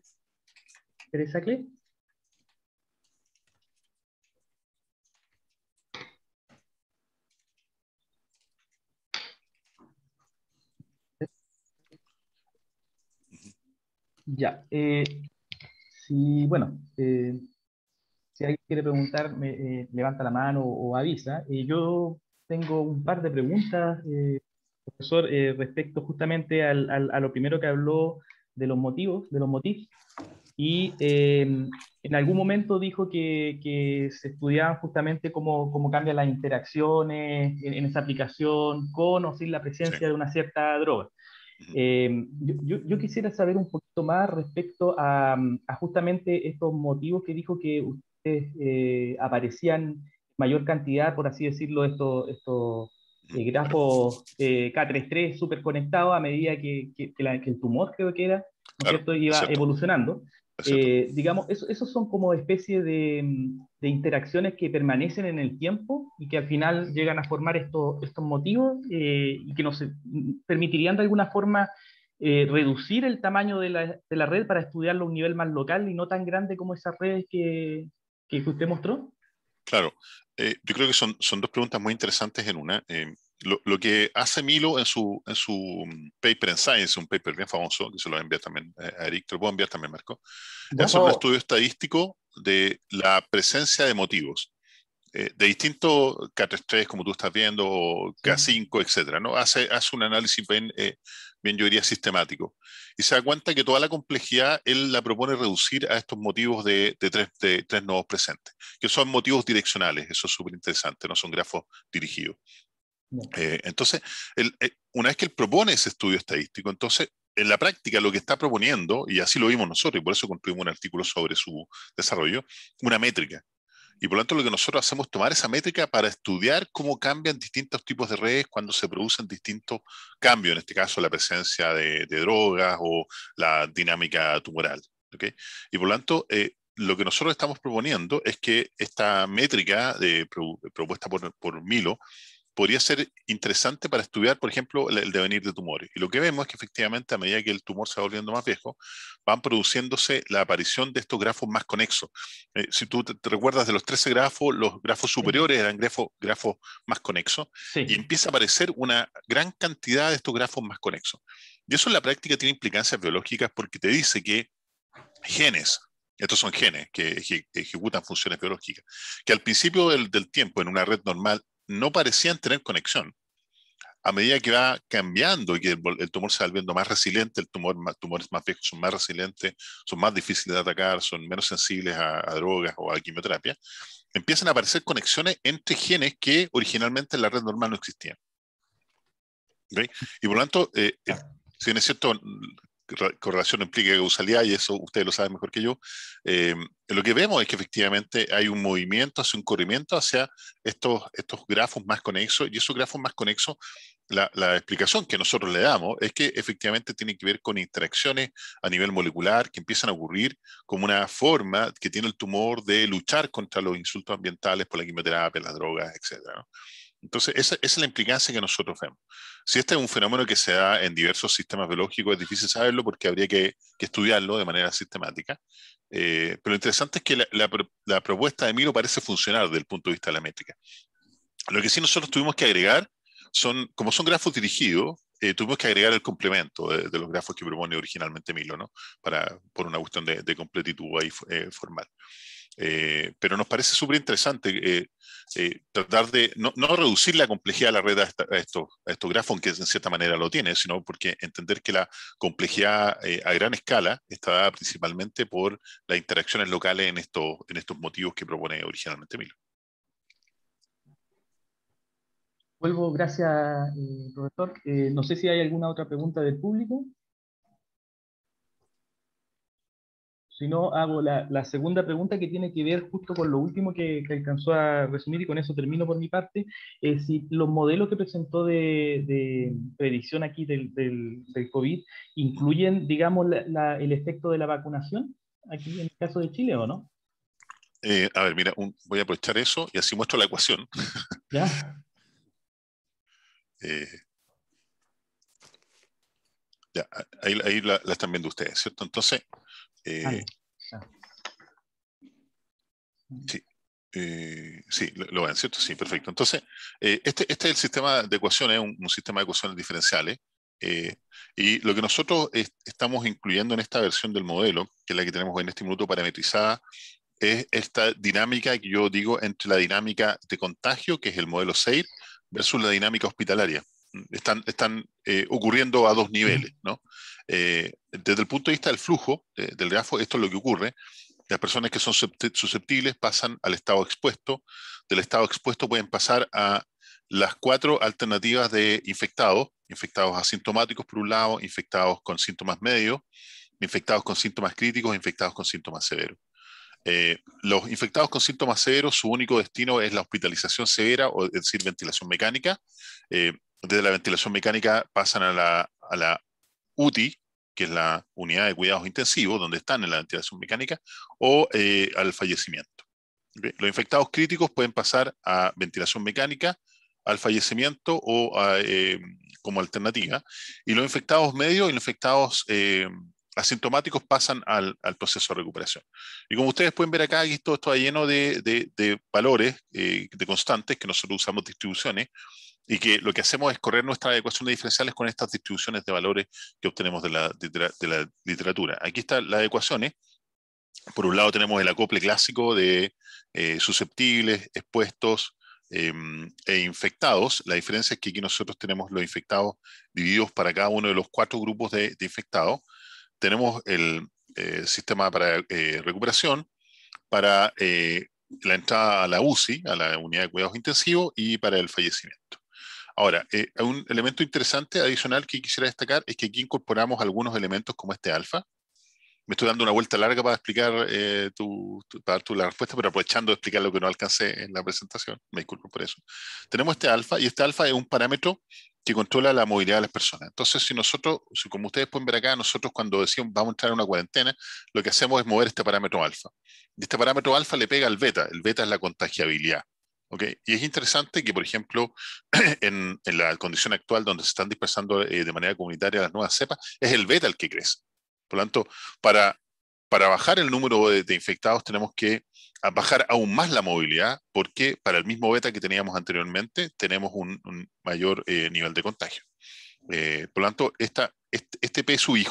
Teresa Ya, eh, si, bueno, eh, si alguien quiere preguntar, me, eh, levanta la mano o avisa. yo tengo un par de preguntas Profesor, eh, respecto justamente al, al, a lo primero que habló de los motivos, de los motivos, y em, en algún momento dijo que, que se estudiaban justamente cómo, cómo, cambian las interacciones en, esa aplicación con o sin la presencia de una cierta droga. Em, yo, yo, quisiera saber un poquito más respecto a, a justamente estos motivos que dijo que ustedes eh, aparecían mayor cantidad, por así decirlo, estos, estos el grafo eh, K33 súper conectado a medida que, el tumor, creo que era, iba evolucionando. Eh, digamos, esos eso son como especies de, interacciones que permanecen en el tiempo y que al final llegan a formar estos estos motivos eh, y que nos mm, permitirían de alguna forma reducir el tamaño de la, de la, red para estudiarlo a un nivel más local y no tan grande como esas redes que, que usted mostró. Claro, eh, yo creo que son, son dos preguntas muy interesantes en una. Eh, lo, que hace Milo en su, en su mm, paper en Science, un paper bien famoso, que se lo envía también eh, a Eric, te lo puedo enviar también, Marco, es un estudio estadístico de la presencia de motivos. de distintos K3, como tú estás viendo, K5, etc. etcétera, ¿no? Hace, hace un análisis bien, bien yo diría sistemático, y se da cuenta que toda la complejidad él la propone reducir a estos motivos de, tres, de tres nodos presentes, que son motivos direccionales, eso es súper interesante, no son grafos dirigidos. Eh, entonces, eh, una vez que él propone ese estudio estadístico, entonces en la práctica lo que está proponiendo, y así lo vimos nosotros, y por eso construimos un artículo sobre su desarrollo, una métrica. Y por lo tanto, lo que nosotros hacemos es tomar esa métrica para estudiar cómo cambian distintos tipos de redes cuando se producen distintos cambios, en este caso la presencia de, drogas o la dinámica tumoral. Y por lo tanto, eh, lo que nosotros estamos proponiendo es que esta métrica de, propuesta por Milo podría ser interesante para estudiar, por ejemplo, el, devenir de tumores. Y lo que vemos es que efectivamente a medida que el tumor se va volviendo más viejo, van produciéndose la aparición de estos grafos más conexos. Eh, si tú te, recuerdas de los 13 grafos, los grafos superiores eran grafos, más conexos y empieza a aparecer una gran cantidad de estos grafos más conexos. Y eso en la práctica tiene implicancias biológicas porque te dice que genes estos son genes que ejecutan funciones biológicas, que al principio del, tiempo en una red normal no parecían tener conexión. A medida que va cambiando y que el, tumor se va volviendo más resiliente, el tumor, tumores más viejos son más resilientes, son más difíciles de atacar, son menos sensibles a, drogas o a quimioterapia, empiezan a aparecer conexiones entre genes que originalmente en la red normal no existían. Y por lo tanto, eh, eh, si es cierto, correlación implica causalidad y eso ustedes lo saben mejor que yo, eh, lo que vemos es que efectivamente hay un movimiento, hace un corrimiento hacia estos, estos grafos más conexos y esos grafos más conexos, la, la, explicación que nosotros le damos es que efectivamente tiene que ver con interacciones a nivel molecular que empiezan a ocurrir como una forma que tiene el tumor de luchar contra los insultos ambientales por la quimioterapia, las drogas, etc. ¿no? Entonces, esa, es la implicancia que nosotros vemos. Si este es un fenómeno que se da en diversos sistemas biológicos, es difícil saberlo porque habría que, estudiarlo de manera sistemática. Eh, pero lo interesante es que la, propuesta de Milo parece funcionar desde el punto de vista de la métrica. Lo que sí nosotros tuvimos que agregar son, como son grafos dirigidos, eh, tuvimos que agregar el complemento de, los grafos que propone originalmente Milo, ¿no? Para, por una cuestión de, completitud eh, formal. Eh, pero nos parece súper interesante eh, eh, tratar de no, reducir la complejidad de la red a, estos grafos, que en cierta manera lo tiene, sino porque entender que la complejidad a gran escala está dada principalmente por las interacciones locales en, estos, en estos motivos que propone originalmente Milo. Vuelvo, gracias, profesor. no sé si hay alguna otra pregunta del público. Si no, hago la, segunda pregunta que tiene que ver justo con lo último que, alcanzó a resumir y con eso termino por mi parte. Eh, si los modelos que presentó de, predicción aquí del, COVID incluyen, digamos, el efecto de la vacunación aquí en el caso de Chile o no? Eh, a ver, mira, voy a aprovechar eso y así muestro la ecuación. Ya. Eh, ya, ahí, la están viendo ustedes, ¿cierto? Entonces, eh, ah. sí, eh, sí, lo, ven, ¿cierto? Sí, perfecto. Entonces, eh, este, este, es el sistema de ecuaciones, un, un sistema de ecuaciones diferenciales. y lo que nosotros estamos incluyendo en esta versión del modelo, que es la que tenemos en este minuto parametrizada, es esta dinámica que yo digo entre la dinámica de contagio, que es el modelo SEIR, versus la dinámica hospitalaria están, están eh, ocurriendo a dos niveles. ¿no? Eh, desde el punto de vista del flujo eh, del grafo, esto es lo que ocurre. Las personas que son susceptibles pasan al estado expuesto. Del estado expuesto pueden pasar a las cuatro alternativas de infectados. Infectados asintomáticos por un lado, infectados con síntomas medios, infectados con síntomas críticos, infectados con síntomas severos. los infectados con síntomas severos, su único destino es la hospitalización severa, o, es decir, ventilación mecánica desde la ventilación mecánica pasan a la, a UTI, que es la unidad de cuidados intensivos, donde están en la ventilación mecánica, o eh, al fallecimiento. Los infectados críticos pueden pasar a ventilación mecánica, al fallecimiento o eh, como alternativa. Y los infectados medios y los infectados eh, asintomáticos pasan al, proceso de recuperación. Y como ustedes pueden ver acá, aquí todo está lleno de, valores, de constantes, que nosotros usamos distribuciones, y que lo que hacemos es correr nuestra ecuación de diferenciales con estas distribuciones de valores que obtenemos de la, literatura. Aquí están las ecuaciones. Por un lado tenemos el acople clásico de eh, susceptibles, expuestos em, e infectados. La diferencia es que aquí nosotros tenemos los infectados divididos para cada uno de los cuatro grupos de, infectados. Tenemos el eh, sistema para eh, recuperación, para la entrada a la UCI, a la unidad de cuidados intensivos, y para el fallecimiento. Ahora, eh, un elemento interesante adicional que quisiera destacar es que aquí incorporamos algunos elementos como este alfa. Me estoy dando una vuelta larga para explicar eh, tu, para tu, la respuesta, pero aprovechando de explicar lo que no alcancé en la presentación, me disculpo por eso. Tenemos este alfa y este alfa es un parámetro que controla la movilidad de las personas. Entonces, si nosotros, si como ustedes pueden ver acá, nosotros cuando decimos vamos a entrar en una cuarentena, lo que hacemos es mover este parámetro alfa. Y este parámetro alfa le pega al beta. El beta es la contagiabilidad. Y es interesante que, por ejemplo, en, la condición actual donde se están dispersando eh, de manera comunitaria las nuevas cepas, es el beta el que crece. Por lo tanto, para, para bajar el número de, infectados tenemos que bajar aún más la movilidad, porque para el mismo beta que teníamos anteriormente tenemos un, mayor eh, nivel de contagio. Eh, por lo tanto, esta, este, este P sub IJ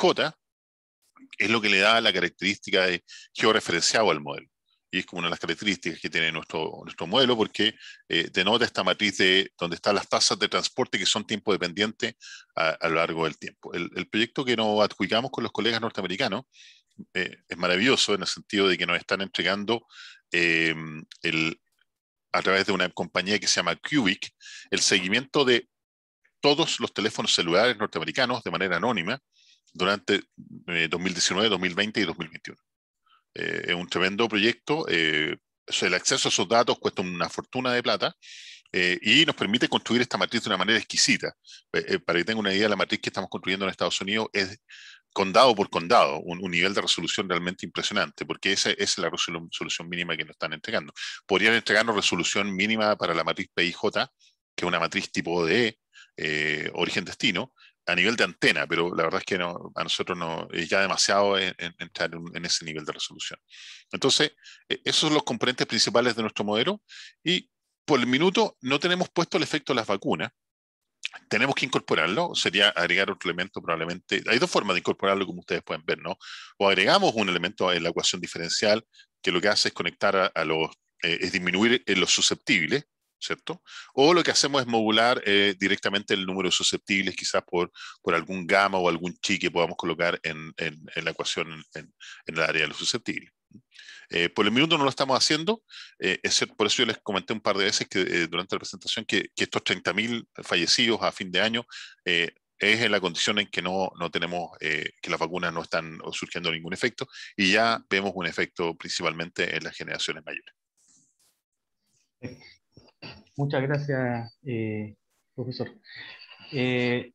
es lo que le da la característica de georreferenciado al modelo y es como una de las características que tiene nuestro, nuestro modelo, porque denota eh, esta matriz de donde están las tasas de transporte que son tiempo dependiente a, lo largo del tiempo. El, proyecto que nos adjudicamos con los colegas norteamericanos eh, es maravilloso en el sentido de que nos están entregando eh, el, a través de una compañía que se llama Cubic el seguimiento de todos los teléfonos celulares norteamericanos de manera anónima durante 2019, 2020 y 2021. Eh, es un tremendo proyecto. Eh, el acceso a esos datos cuesta una fortuna de plata. Eh, y nos permite construir esta matriz de una manera exquisita. para que tengan una idea, la matriz que estamos construyendo en Estados Unidos es condado por condado, un, nivel de resolución realmente impresionante, porque esa, es la resolución mínima que nos están entregando. Podrían entregarnos resolución mínima para la matriz PIJ, que es una matriz tipo de origen-destino, a nivel de antena, pero la verdad es que a nosotros no es ya demasiado entrar en, ese nivel de resolución. Entonces, e, esos son los componentes principales de nuestro modelo y por el minuto no tenemos puesto el efecto de las vacunas. Tenemos que incorporarlo, sería agregar otro elemento probablemente. Hay dos formas de incorporarlo, como ustedes pueden ver, ¿no? O agregamos un elemento en la ecuación diferencial que lo que hace es conectar a, los, eh, es disminuir en los susceptibles, ¿cierto? O lo que hacemos es modular eh, directamente el número de susceptibles, quizás por, por algún gamma o algún chi que podamos colocar en, la ecuación en, en, el área de los susceptibles. Eh, por el minuto no lo estamos haciendo, eh, por eso yo les comenté un par de veces que durante la presentación que, estos 30.000 fallecidos a fin de año es en la condición en que no, tenemos, que las vacunas no están surgiendo ningún efecto y ya vemos un efecto principalmente en las generaciones mayores. Muchas gracias, eh, profesor. Eh,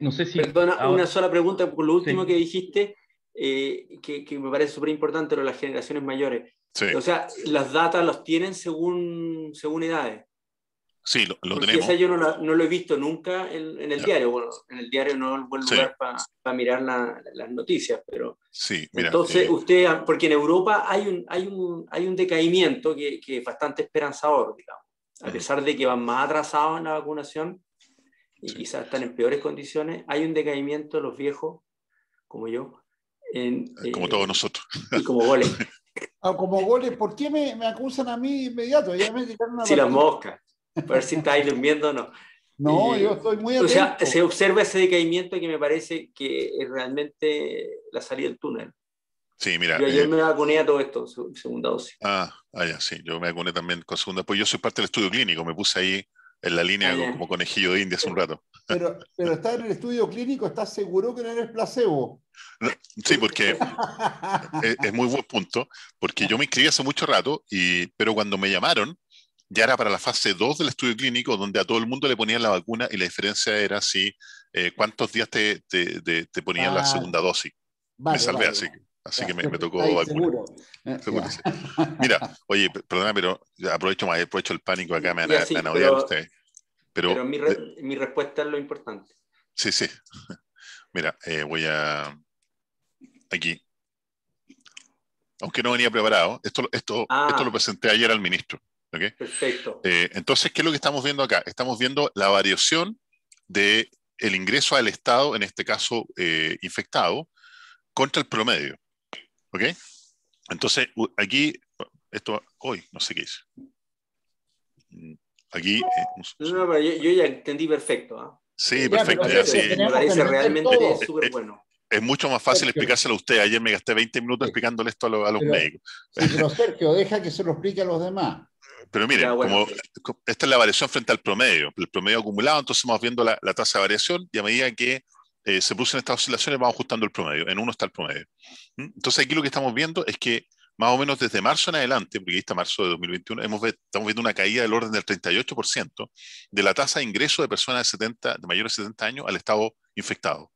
no sé si... Perdona, una sola pregunta por lo último que dijiste, eh, que, me parece súper importante, lo de las generaciones mayores. O sea, las datas los tienen según, según edades. Sí, lo, tenemos. Esa yo no, no, lo he visto nunca en, el diario. Bueno, en el diario no es buen lugar para mirar las noticias, pero. Sí, mira, Entonces, usted, porque en Europa hay un, hay un, hay un decaimiento que, que es bastante esperanzador, digamos a pesar de que van más atrasados en la vacunación y quizás están en peores condiciones, hay un decaimiento de los viejos, como yo. En, eh, como eh, todos nosotros. Y como goles. Ah, como goles, ¿por qué me, acusan a mí inmediato? si las moscas, A ver si estáis durmiendo o no. No, eh, yo estoy muy atento. O sea, se observa ese decaimiento que me parece que es realmente la salida del túnel. Sí, mira. Yo ayer me vacuné a todo esto, segunda dosis. Ah, Ah, sí, yo me vacuné también con segunda. Pues yo soy parte del estudio clínico, me puse ahí en la línea ah, como conejillo de India hace un rato. Pero, pero estás en el estudio clínico, ¿estás seguro que no eres placebo? sí, porque es, muy buen punto, porque yo me inscribí hace mucho rato, y, pero cuando me llamaron, ya era para la fase 2 del estudio clínico, donde a todo el mundo le ponían la vacuna y la diferencia era si eh, cuántos días te, te, te, ponían la ah. segunda dosis. Vale, me salvé, así que. Así que me, tocó seguro. Mira, oye, perdona, pero aprovecho el pánico acá, me van, a, ustedes. Pero, mi, respuesta es lo importante. Sí, sí. Mira, eh, voy a. Aquí. Aunque no venía preparado, esto, esto, ah. esto lo presenté ayer al ministro. Perfecto. Eh, entonces, ¿qué es lo que estamos viendo acá? Estamos viendo la variación del el ingreso al Estado, en este caso eh, infectado, contra el promedio. ¿Ok? Entonces, aquí, esto, hoy, no sé qué es. Mm, aquí. Eh, no, yo, ya entendí perfecto. ¿ah? Sí, perfecto. Ya, sí. realmente súper bueno es mucho más fácil explicárselo a usted. Ayer me gasté 20 minutos explicándole esto a, los médicos. pero Sergio, deja que se lo explique a los demás. Pero mire, como, esta es la variación frente al promedio, el promedio acumulado, entonces vamos viendo la, la tasa de variación y a medida que eh, se producen estas oscilaciones, vamos ajustando el promedio. En uno está el promedio. ¿Mm? Entonces aquí lo que estamos viendo es que más o menos desde marzo en adelante, porque ahí está marzo de 2021, hemos, estamos viendo una caída del orden del 38% de la tasa de ingreso de personas de, 70, de mayores de 70 años al estado infectado.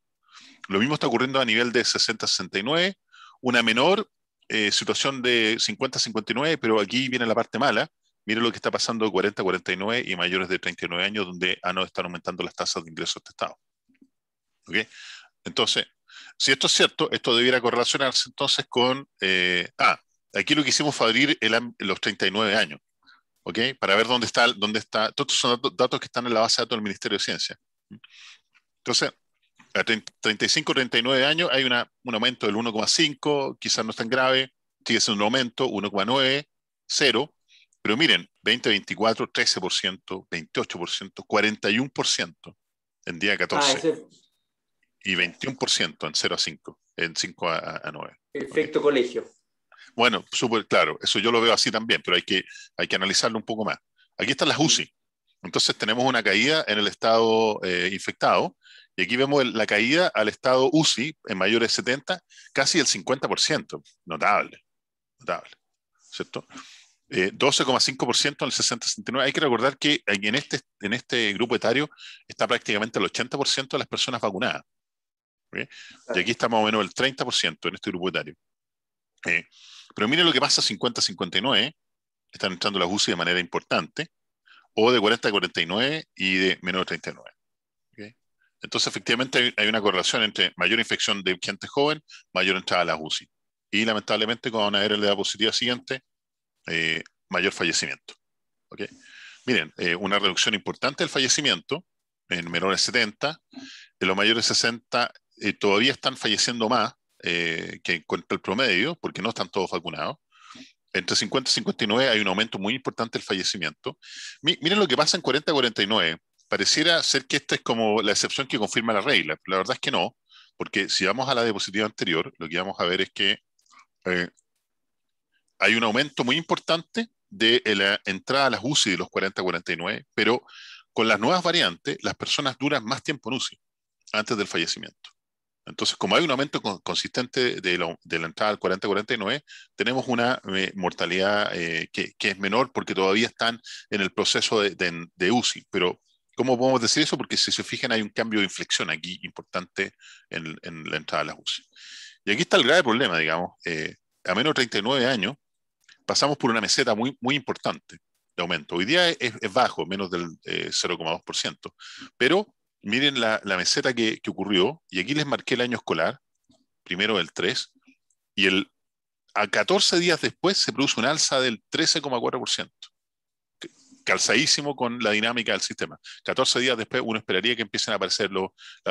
Lo mismo está ocurriendo a nivel de 60-69, una menor eh, situación de 50-59, pero aquí viene la parte mala. Miren lo que está pasando de 40-49 y mayores de 39 años, donde han ah, no, están aumentando las tasas de ingreso de este estado. ¿okay? Entonces, si esto es cierto, esto debiera correlacionarse entonces con... Eh, ah, aquí lo que hicimos fue abrir los 39 años, ¿ok? Para ver dónde está... Dónde está todos estos son datos que están en la base de datos del Ministerio de Ciencia. Entonces, a 35, 39 años hay un aumento del 1,5, quizás no es tan grave, sigue siendo un aumento, 1,9, 0, pero miren, 20, 24, 13%, 28%, 41% en día 14. Ah, y 21% en 0 a 5, en 5 a, 9. Efecto colegio. Bueno, súper claro, eso yo lo veo así también, pero hay que, hay que analizarlo un poco más. Aquí están las UCI. Entonces tenemos una caída en el estado eh, infectado y aquí vemos la caída al estado UCI en mayores de 70, casi el 50%. Notable, notable, ¿cierto? 12,5% en el 60-69. Hay que recordar que en este, en este grupo etario está prácticamente el 80% de las personas vacunadas. ¿eh? Y aquí está más o menos el 30% en este grupo etario. ¿eh? Pero miren lo que pasa 50-59, están entrando las UCI de manera importante, o de 40 49 y de menos de 39. Entonces, efectivamente, hay una correlación entre mayor infección de gente joven, mayor entrada a las UCI. Y lamentablemente, con una era de edad positiva siguiente, eh, mayor fallecimiento. Miren, una reducción importante del fallecimiento en menores 70, en los mayores 60 eh, todavía están falleciendo más eh, que contra el promedio, porque no están todos vacunados. Entre 50 y 59 hay un aumento muy importante del fallecimiento. miren lo que pasa en 40 a 49. Pareciera ser que esta es como la excepción que confirma la regla. La verdad es que no, porque si vamos a la diapositiva anterior, lo que vamos a ver es que eh, hay un aumento muy importante de eh, la entrada a las UCI de los 40 a 49, pero con las nuevas variantes, las personas duran más tiempo en UCI antes del fallecimiento. Entonces, como hay un aumento consistente de la, entrada al 40-49, tenemos una eh, mortalidad eh, que, es menor porque todavía están en el proceso de, UCI. Pero, ¿cómo podemos decir eso? Porque si se fijan, hay un cambio de inflexión aquí importante en, la entrada a las UCI. Y aquí está el grave problema, digamos. Eh, a menos de 39 años, pasamos por una meseta muy, muy importante de aumento. Hoy día es, es bajo, menos del 0,2%. Pero miren la, meseta que, ocurrió, y aquí les marqué el año escolar, primero el 3, y el, a 14 días después se produce un alza del 13,4%, calzadísimo con la dinámica del sistema. 14 días después uno esperaría que empiecen a aparecer los,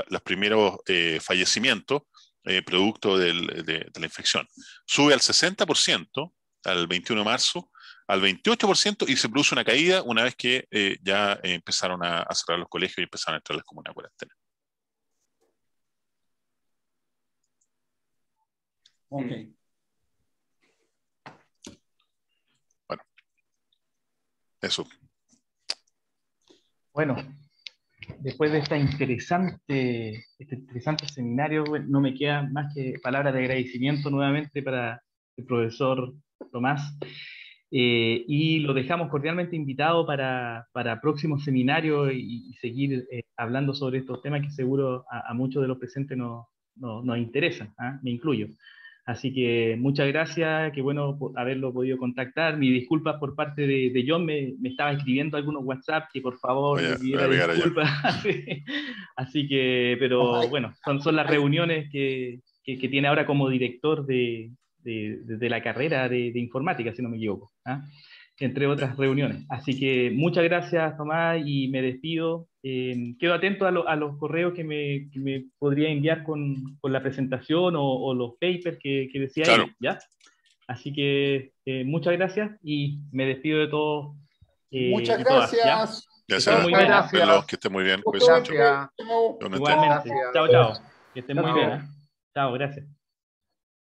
los primeros eh, fallecimientos eh, producto de, de la infección. Sube al 60% al 21 de marzo al 28% y se produce una caída una vez que eh, ya eh, empezaron a, cerrar los colegios y empezaron a entrar las comunas cuarentena. Ok. Mm. Bueno, eso. Bueno, después de interesante, este interesante seminario, no me queda más que palabras de agradecimiento nuevamente para el profesor Tomás. Eh, y lo dejamos cordialmente invitado para, para próximos seminarios y, seguir eh, hablando sobre estos temas que seguro a, muchos de los presentes nos, interesan, ¿ah? me incluyo. Así que muchas gracias, qué bueno haberlo podido contactar. Mi disculpas por parte de, de John, me, me, estaba escribiendo algunos WhatsApp que por favor Así que, pero bueno, son, son las reuniones que, que tiene ahora como director de, de, la carrera de, informática, si no me equivoco, ¿ah? entre otras reuniones. Así que muchas gracias, Tomás, y me despido. Em, quedo atento a, los correos que me, podría enviar con, la presentación o, los papers que, decía ¿ya? Así que eh, muchas gracias y me despido de todos. muchas gracias. que esté muy bien. Igualmente, Que muy bien. ¿eh? gracias.